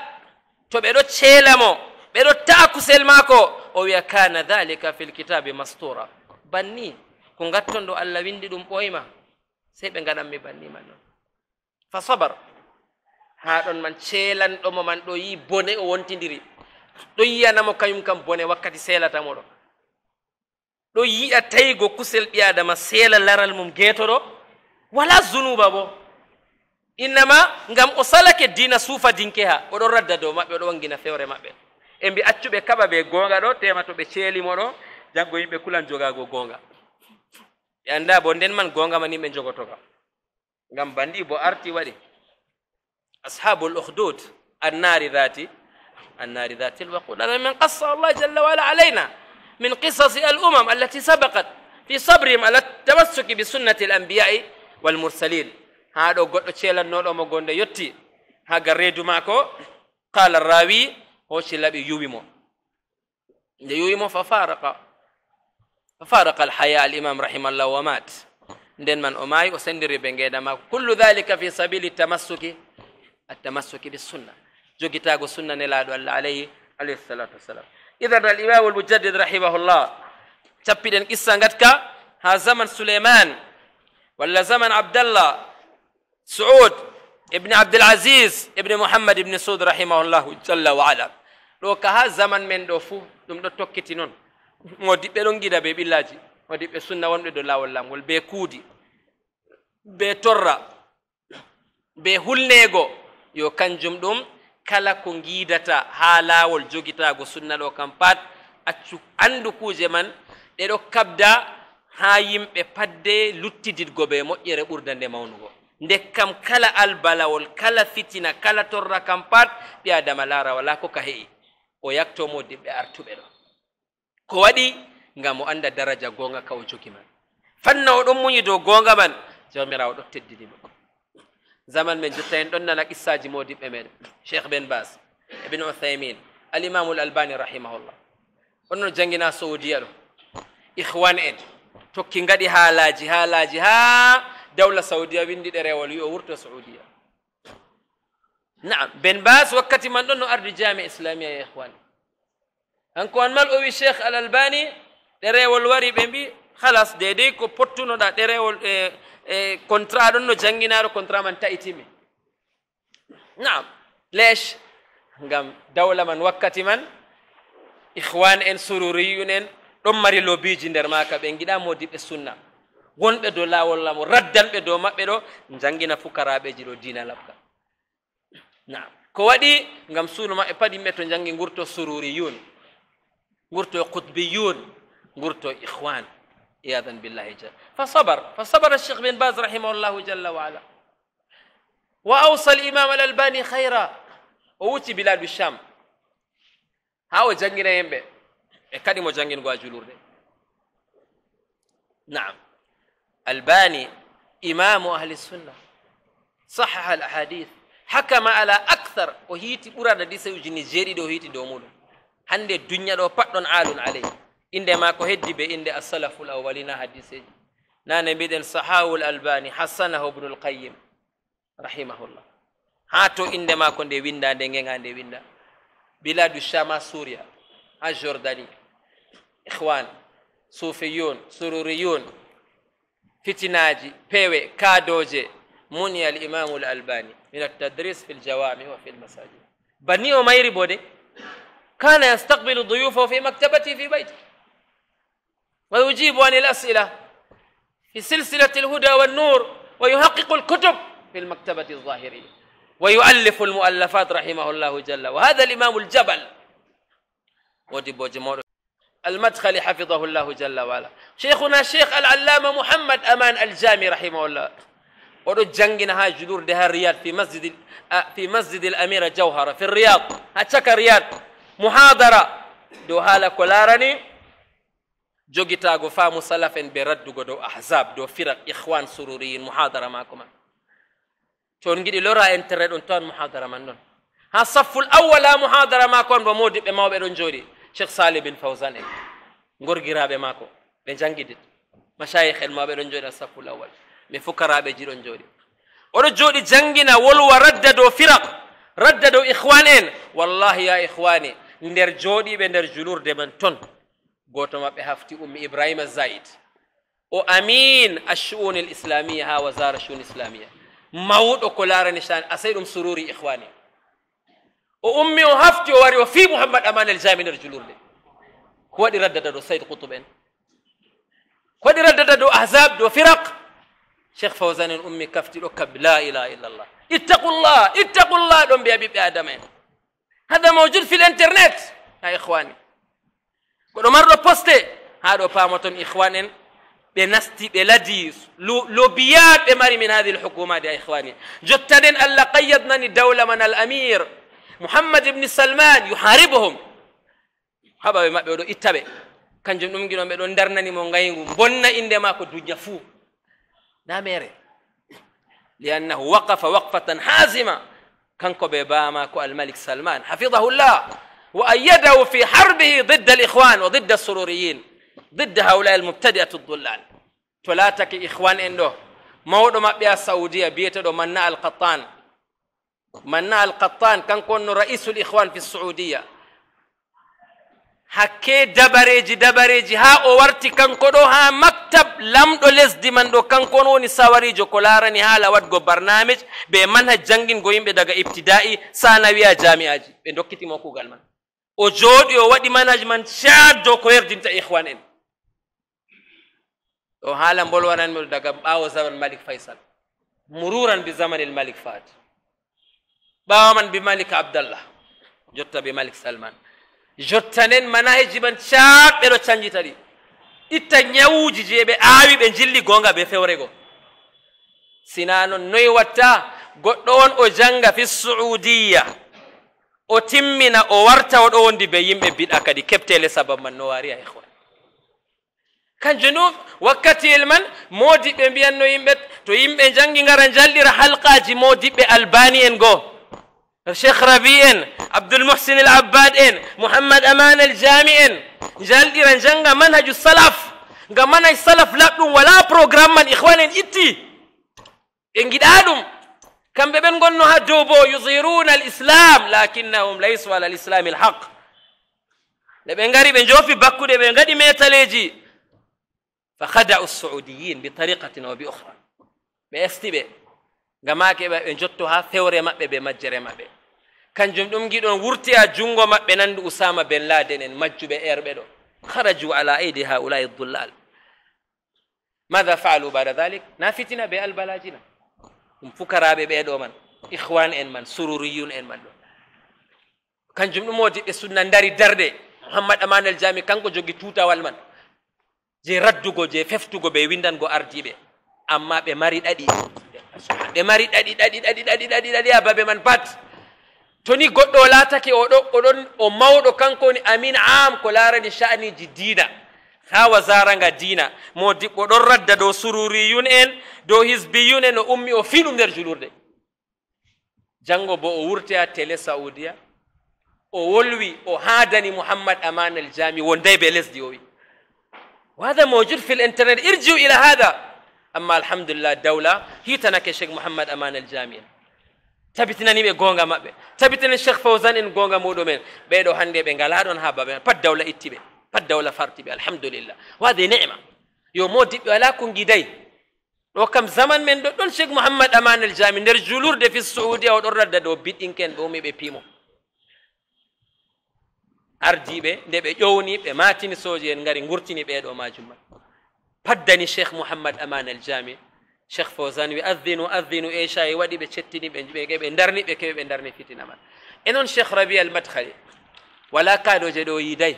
تبيرو تشيلمو بيرو تاكو سيلماكو أو يكان ذلك في الكتاب مسطورا banni ko gatton ɗo allah windi ɗum ɓoyma sey ɓe gaɗanmi banniman noon fa sabar ha ɗon man ceelanɗomo man ɗo yi bone o wontidiri ɗo yiyanamo kañum kam bone wakkati seelatamo ɗo ɗo yiya tawigo kusel ɓi adama seela laral mum geetoɗo wala zunuba bo innama ngam o salake dina suufa dinke ha oɗon radda dow maɓɓe oɗo wangina fewre maɓɓe e mbi accuɓe kaɓa ɓe goonga ɗo tema to ɓe ceelimo ɗo janngo yimɓe kulan jogaago goonga ɓe annda bo nden man gonga man yimɓe jogoto kam ngam bandi bo arti wadi ashabul ukhdud annari dhati annari dhati lwaqud ana min qassa allah jalla wa ala alayna min qisas al umam allati sabaqat fi sabrihim ala tamassuki bi sunnati al ambiyai wal mursalin haa ɗo goɗɗo ceelannoɗo mo gonde yetti haa garreedu mako qala rawi hocci laɓi yuwimo nde yuwimo fa faraka ففارق الحياة الإمام رحمه الله ومات ندن من أماي وسندر بنجيدا ما كل ذلك في سبيل التمسك التمسك بالسنة جو كتاب السنة نلاد الله عليه عليه الصلاة والسلام إذا الإمام المجدد رحمه الله تبين قصة قدك ها زمن سليمان ولا زمن عبد الله سعود ابن عبد العزيز ابن محمد ابن سود رحمه الله جل وعلا لو كها زمن من دوفو دم دو mo diɓɓe ɗon gida ɓe ɓillaji mo diɓɓe sunna wonɓe dow laawol lamgol be kuudi be torra be hulneego yo kanjum ɗum kala ko ngiidata haa laawol jogitaago sunna ɗo kam pat accu anndu kuuje man ɗe ɗo kabda haa yimɓe padde luttididgo ɓe moƴƴere ɓurda nde mawnugo nde kam kala albalawol kala fitina kala torra kam pat ɓi adama laara walaa ko ka he'i o yaktomo diɓɓe artuɓe ɗon ko waɗi ngam o annda daraja goonga ka o jogi man fanna o ɗon muñi dow goonga man jawmirawo ɗo teddiniɓa zaman men jotta en ɗon nana qissaji modiɓɓe meɗen cheikh ben bas ibin uthaymin alimamul albani rahimahullah onno jangina saudiya ɗo ihwan en tokki ngaɗi haalaji haalaji ha dawla saudiya windi ɗerewol wi o wurto saudiya naam ben bas wakkati man ɗon no ardi jami islamia e ihwan hanko on mal o wi cheikh al albani ɗerewol wari ɓe mbi halas de dey ko pottunoɗa ɗerewol e eh, eh, contrat ɗon no jangguinaɗo contrat man taitimi naam lesh ngam dawla man wakkati man ihwan en sururiyun en ɗon mari lobiji nder maka ɓe giɗa modiɓe sunna wonɓe dow lawollamo raddanɓe dow maɓɓe ɗo jangguina fukaraɓeji ɗo dina labka naam ko waɗi ngam suuno maɓɓe paɗi mɓe to jangui gurto sururiyun قرتوا قطبيون قرتوا إخوان عياذا بالله جل فصبر فصبر الشيخ بن باز رحمه الله جل وعلا وأوصى الإمام الألباني خيرا ووتي بلاد الشام هاو جنجنا يمبي كادي مو جنجن واجلور نعم الباني إمام أهل السنة صحح الأحاديث حكم على أكثر وهيتي أراد ديسة سيوجي نيجيري دو هيتي دو hande dunya do paddon alun aley inde ma ko heddi be inde as-salaful awwalina hadiseji nane biden sahawul albani ibn al-qayyim rahimahullah ha to inde ma ko winda de ngega nde winda biladu shama suria a jordani ikhwan sufiyun sururiyun fitinaji pewe kadoje muni al albani min at-tadris fil jawami wa fil masajid bani o mayri كان يستقبل ضيوفه في مكتبته في بيته ويجيب عن الأسئلة في سلسلة الهدى والنور ويحقق الكتب في المكتبة الظاهرية ويؤلف المؤلفات رحمه الله جل وهذا الإمام الجبل وجب وجمهور المدخل حفظه الله جل وعلا شيخنا الشيخ العلامة محمد أمان الجامي رحمه الله ودو جنجنا هاي جدور دها الرياض في مسجد آه، في مسجد الأميرة جوهرة في الرياض هتشكى رياض muhadara dow haala ko laarani jogitaago faamu salaf en ɓe raddugo dow ahzab dow firak ihwan sururiyin muhadara maako man toon giɗi lora intérét ɗon tawan muhadara man ɗon ha safful awwal ha muhadara maako on mo modiɓɓe mawɓe ɗon jooɗi cheikh sali bin fawsan en gorgiraaɓe maako ɓe jangidit machayikh en mawɓe ɗon jooɗi ha safful awwal mi fukaraɓe ji ɗon jooɗi oɗo jooɗi jangina wolwa radda dow firak radda dow ihwan en wallahi ya ihwani nder jooɗiiɓe nder julurde man ton goto mabbe hafti ummi ibrahima zaid o amin ashu'un l islamia ha wasara chuun islamia mawdo ko laarani shan asay ɗum sururi ikhwani o ummi o hafti o wari o fi muhammad aman el jami nder julurde ko wadi raddada do sayd qutub en ko wadi raddada do ahzab do firaq cheikh fawsan en ummi kaftiɗo kab la ilaha illallah ittaqullah ittaqullah ɗon mbiya ɓiɓɓe adama en هذا موجود في الانترنت يا اخواني كل مره بوستي هذا باموتون اخوانين بنستي بلاديس لوبيات بماري من هذه الحكومه يا اخواني جتدن الا قيدناني دوله من الامير محمد بن سلمان يحاربهم هذا ما بيقولوا اتبع كان جنوم جنوم بيقولوا ندرناني مونغاينغو بونا اندما كنتو جفو نامري لانه وقف وقفه حازمه كوبي باما كو الملك سلمان حفظه الله وأيده في حربه ضد الإخوان وضد السروريين ضد هؤلاء المبتدئة الضلال تلاتك إخوان إنه موضو ما بيا السعودية بيتدو مناء القطان مناء القطان كان كون رئيس الإخوان في السعودية حكي دبريجي دبريجي ها أورتي كان كدو ها مك maktab lamɗo lesdi man ɗo kanko on woni sawarijo ko larani haala wadgo barnamij ɓe man ha jangingo yimɓe daga ibtidai sana wiya jamiaji ɓe dokkitimo kugal man o jooɗi o waɗi manage man caddo ko yerdinta ihwan en ɗo haala mbolwananmiɗo daga ɓawo zaman malik faysal mururan bi zamanel malik fat ɓawaman bi malik abdallah jotta bi malik salman jottanen manahiji man caɓɓe ɗo canjitaɗi itta ñawuji je ɓe aawi ɓe jilli gonga ɓe fewrego sina noon noyi watta goɗɗo on o janga fi suudiya o timmina o warta oɗo wondi be yimɓe biɗa kadi keɓtele sabab man no wari a ihwan kanjo nu wakkatiyel man moodiɓɓe mbiyanno yimɓe to yimɓe jangi gara jallira halqaji moodiɓɓe albani en goo الشيخ ربيع عبد المحسن العباد محمد أمان الجامع جال إيران جنغا منهج السلف غا منهج السلف لا ولا بروجرام من إخوان إتي إن آدم كم بين قلنا هدوبو يظهرون الإسلام لكنهم ليسوا على الإسلام الحق لبن غاري بن جوفي بكو لبن غادي ميتاليجي فخدعوا السعوديين بطريقة او باخرى بأستبه غماك بن جوتها ثوري مبه بمجري مبه kanjum ɗum giɗon wurti ha jungo maɓɓe nandu usama ben laden en majjuɓe erɓe ɗo kharaju ala aidi haulai dullal mada faalu bada dhalik na fitina be albalajina ɗum fukaraɓe ɓeɗo man ihwan en man sururiyun en man ɗo kanjum ɗum wodi ɓe sunna dari darde muhammad aman al jami kanko jogi tutawal man je raddugo je feftugo ɓe windango ardiɓe amma ɓe mari ɗaɗi ɓe mari ɗaɗi ɗaɗi ɗaɗi ɗaɗi ɗaɗi ɗaɗi ha babe man pat to ni goɗɗo o laatake oɗo oɗon o mawɗo kanko woni amin am ko laarani sha'aniji diina ha wasaranga diina modibbo ɗon radda dow sururiyun en dow hisbiyun en o ummi o fiɗum nder julurde janngo bo o wurte ha télé saudia o wolwi o haadani mouhammad aman al jami wonday be lesdi o wi وهذا موجود في الانترنت ارجعوا الى هذا اما الحمد لله الدوله هي تنك الشيخ محمد امان الجامعه tabitinani ɓe gonga maɓɓe tabitini cheikh fawsan en gonga muɗumen ɓeɗo hannde ɓe ngala ɗon ha babe pat dawla ittiɓe pat dawla fartiɓe alhamdulillah wade nema yo modiɓɓe ala ko gidayi ɗo kam zaman men ɗo ɗon cheikh mouhammad aman el jami nder julurde fi saudi oɗon radda ɗo biɗɗinken ɓe umi ɓe piimo ardiɓe nde ɓe ƴowni ɓe matini soji en gari gurtini ɓeɗo majum man paddani cheikh mouhammad aman el jami cheikh fausan wi addinu addinu echa e waɗi ɓe cettini ɓe ɓe ɓe darni ɓe keɓe ɓe darni fitina man e noon cheikh rabi al madkhali wala kaaɗoje ɗo yiiday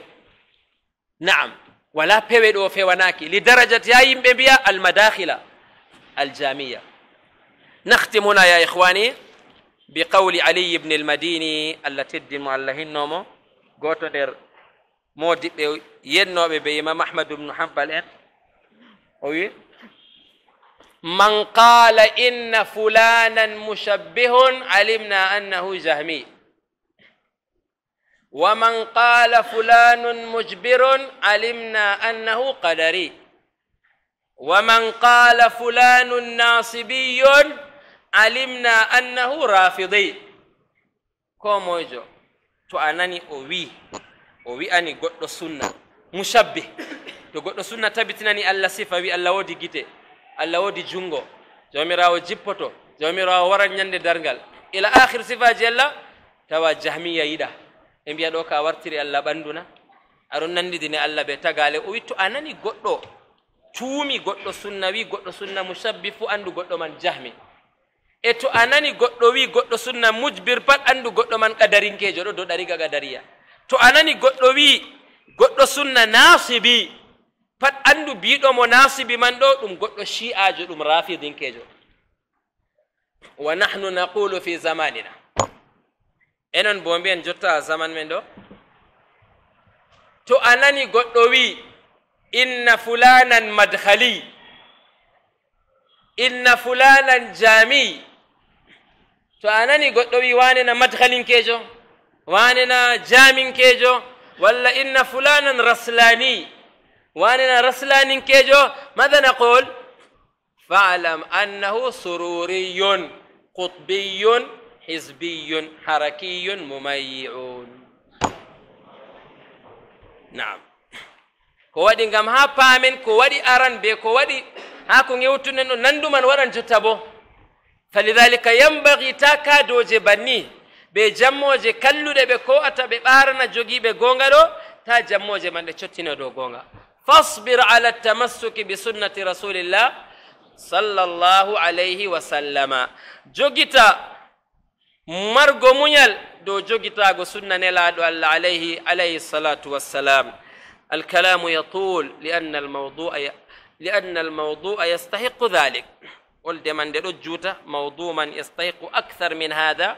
naam wala pewe ɗo fewanaki li darajat ya yimɓe mbiya al madakhila al jamia نختم هنا يا إخواني بقول علي بن المديني التي الدين الله النومو قوتو دير مودي ينو بي إمام أحمد بن حنبل أوي من قال إن فلانا مشبه علمنا أنه جهمي ومن قال فلان مجبر علمنا أنه قدري ومن قال فلان ناصبي علمنا أنه رافضي كومو يجو تواناني أوي أوي أني قد سنة مشبه تقول سنة تبتناني ألا صفة ألا ودي جيتي allah woodi junngo jawmirawo jippoto jawmirawo warat ñannde dargal ila akhir sifaji allah tawa jahmiya yiɗa ɓe mbiya ɗo ka wartiri allah ɓannduna aɗon nanndidine allah ɓe tagale o witto a nani goɗɗo cuumi goɗɗo sunna wi goɗɗo sunna mushabbi fuu anndu goɗɗo man jahmi e to a nani goɗɗo wi goɗɗo sunna mujbir pat anndu goɗɗo man qadarinkejo ɗo do ɗariga qadariya to a nani goɗɗo wi goɗɗo sunna nasibi pat anndu biiɗo mo nasibi man ɗo ɗum goɗɗo shi'ajo ɗum rafidinkejo wa nahnu naqulu fi zamanina enon bo mbiyen jotta zaman men ɗo to a nani goɗɗo wi inna fulanan madhali inna fulanan jami to a nani goɗɗo wi wanena madhalinkejo wanena jaminkejo walla inna fulanan raslani wanena raslaninkejo mada naqol falam annahu sururiyun qutbiyun hizbiyun harakiyun mumayiun naam ko waɗi gam ha paamen ko waɗi aran be ko waɗi ha ko gewtunen ɗo nanduman waɗan jotta bo falidalika yambagi ta kadoje banni ɓe jammoje kalluɗe ɓe ko ata ɓe ɓarana jogiɓe gonga ɗo ta jammoje man ɗe cottina dow gonga فاصبر على التمسك بسنة رسول الله صلى الله عليه وسلم جوجيتا مرغو مونيال دو جوجيتا غو سنة نلا دو الله عليه عليه الصلاة والسلام الكلام يطول لأن الموضوع ي... لأن الموضوع يستحق ذلك قل دي من دلجوتا موضوع من يستحق أكثر من هذا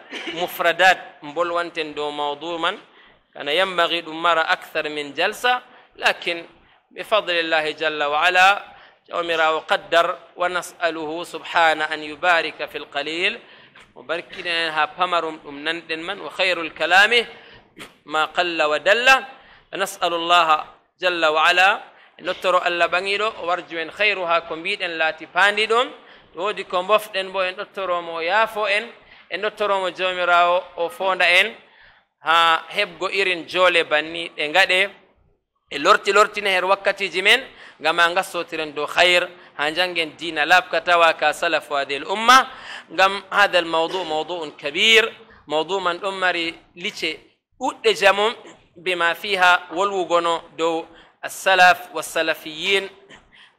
مفردات مبول وانتن دو موضوع من كان ينبغي دمار أكثر من جلسة لكن بفضل الله جل وعلا أمر وقدر ونسأله سبحانه أن يبارك في القليل مباركنا لها بمر من وخير الكلام ما قل ودل نسأل الله جل وعلا نتر ألا بنيلو وارجو إن خيرها كمبيد إن لا تفاندون ودي كمبوف إن بو إن نتر مو يافو إن إن نتر مو جومرا وفوند إن ها هبقو إرين جولي بني إن قد لورتي لورتي نهر وقتي جمين غما انغسو ترندو خير هنجنجن دين لاب كتاوا سلف وادي الأمة غم هذا الموضوع موضوع كبير موضوع من أمري لتي أدجمم بما فيها والوغنو دو السلف والسلفيين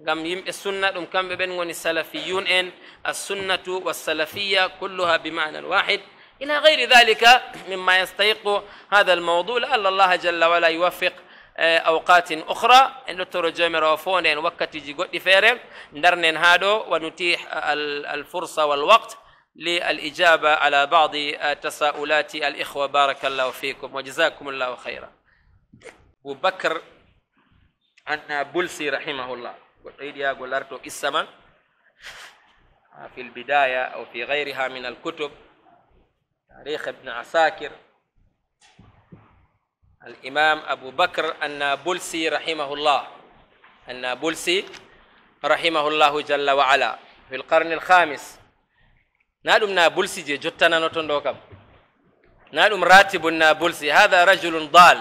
غم يم السنة دم كم وني السلفيون إن السنة والسلفية كلها بمعنى الواحد إلى غير ذلك مما يستيق هذا الموضوع لعل الله جل وعلا يوفق اوقات اخرى إن ɗottoro joomira o fonde en wakkatiji goɗɗi feere darnen haa ɗo wa للإجابة على بعض تساؤلات الإخوة بارك الله فيكم وجزاكم الله خيرا أبو بكر عن رحمه الله قيد يا قلرتو السمن في البداية أو في غيرها من الكتب تاريخ ابن عساكر الإمام أبو بكر النابلسي رحمه الله النابلسي رحمه الله جل وعلا في القرن الخامس نادم نابلسي جي جتنا دوكم نادم راتب النابلسي هذا رجل ضال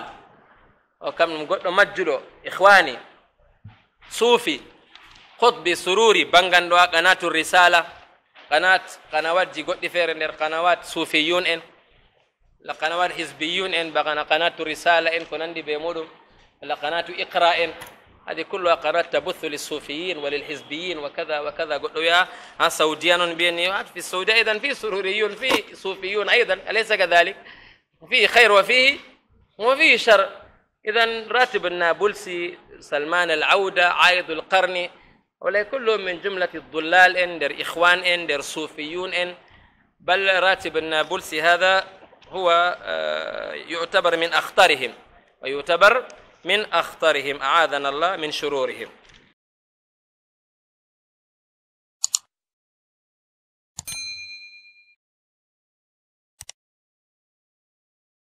وكم نقول مجلو إخواني صوفي خط سروري بانغان قناة الرسالة قناة قنوات جي قد فير قنوات صوفيون إن لقنوات حزبيون ان بقنا قناة رسالة ان en دي بيمودم be اقراء ان هذه كلها قناة تبث للصوفيين وللحزبيين وكذا وكذا قلوا يا ها سعوديان بيني في السعودية أيضا في سروريون في صوفيون أيضا أليس كذلك؟ فيه خير وفيه وفيه شر إذا راتب النابلسي سلمان العودة عايد القرن ولا كلهم من جملة الضلال إن در إخوان إن در صوفيون إن بل راتب النابلسي هذا هو آه، يعتبر من أخطرهم ويعتبر من أخطرهم أعاذنا الله من شرورهم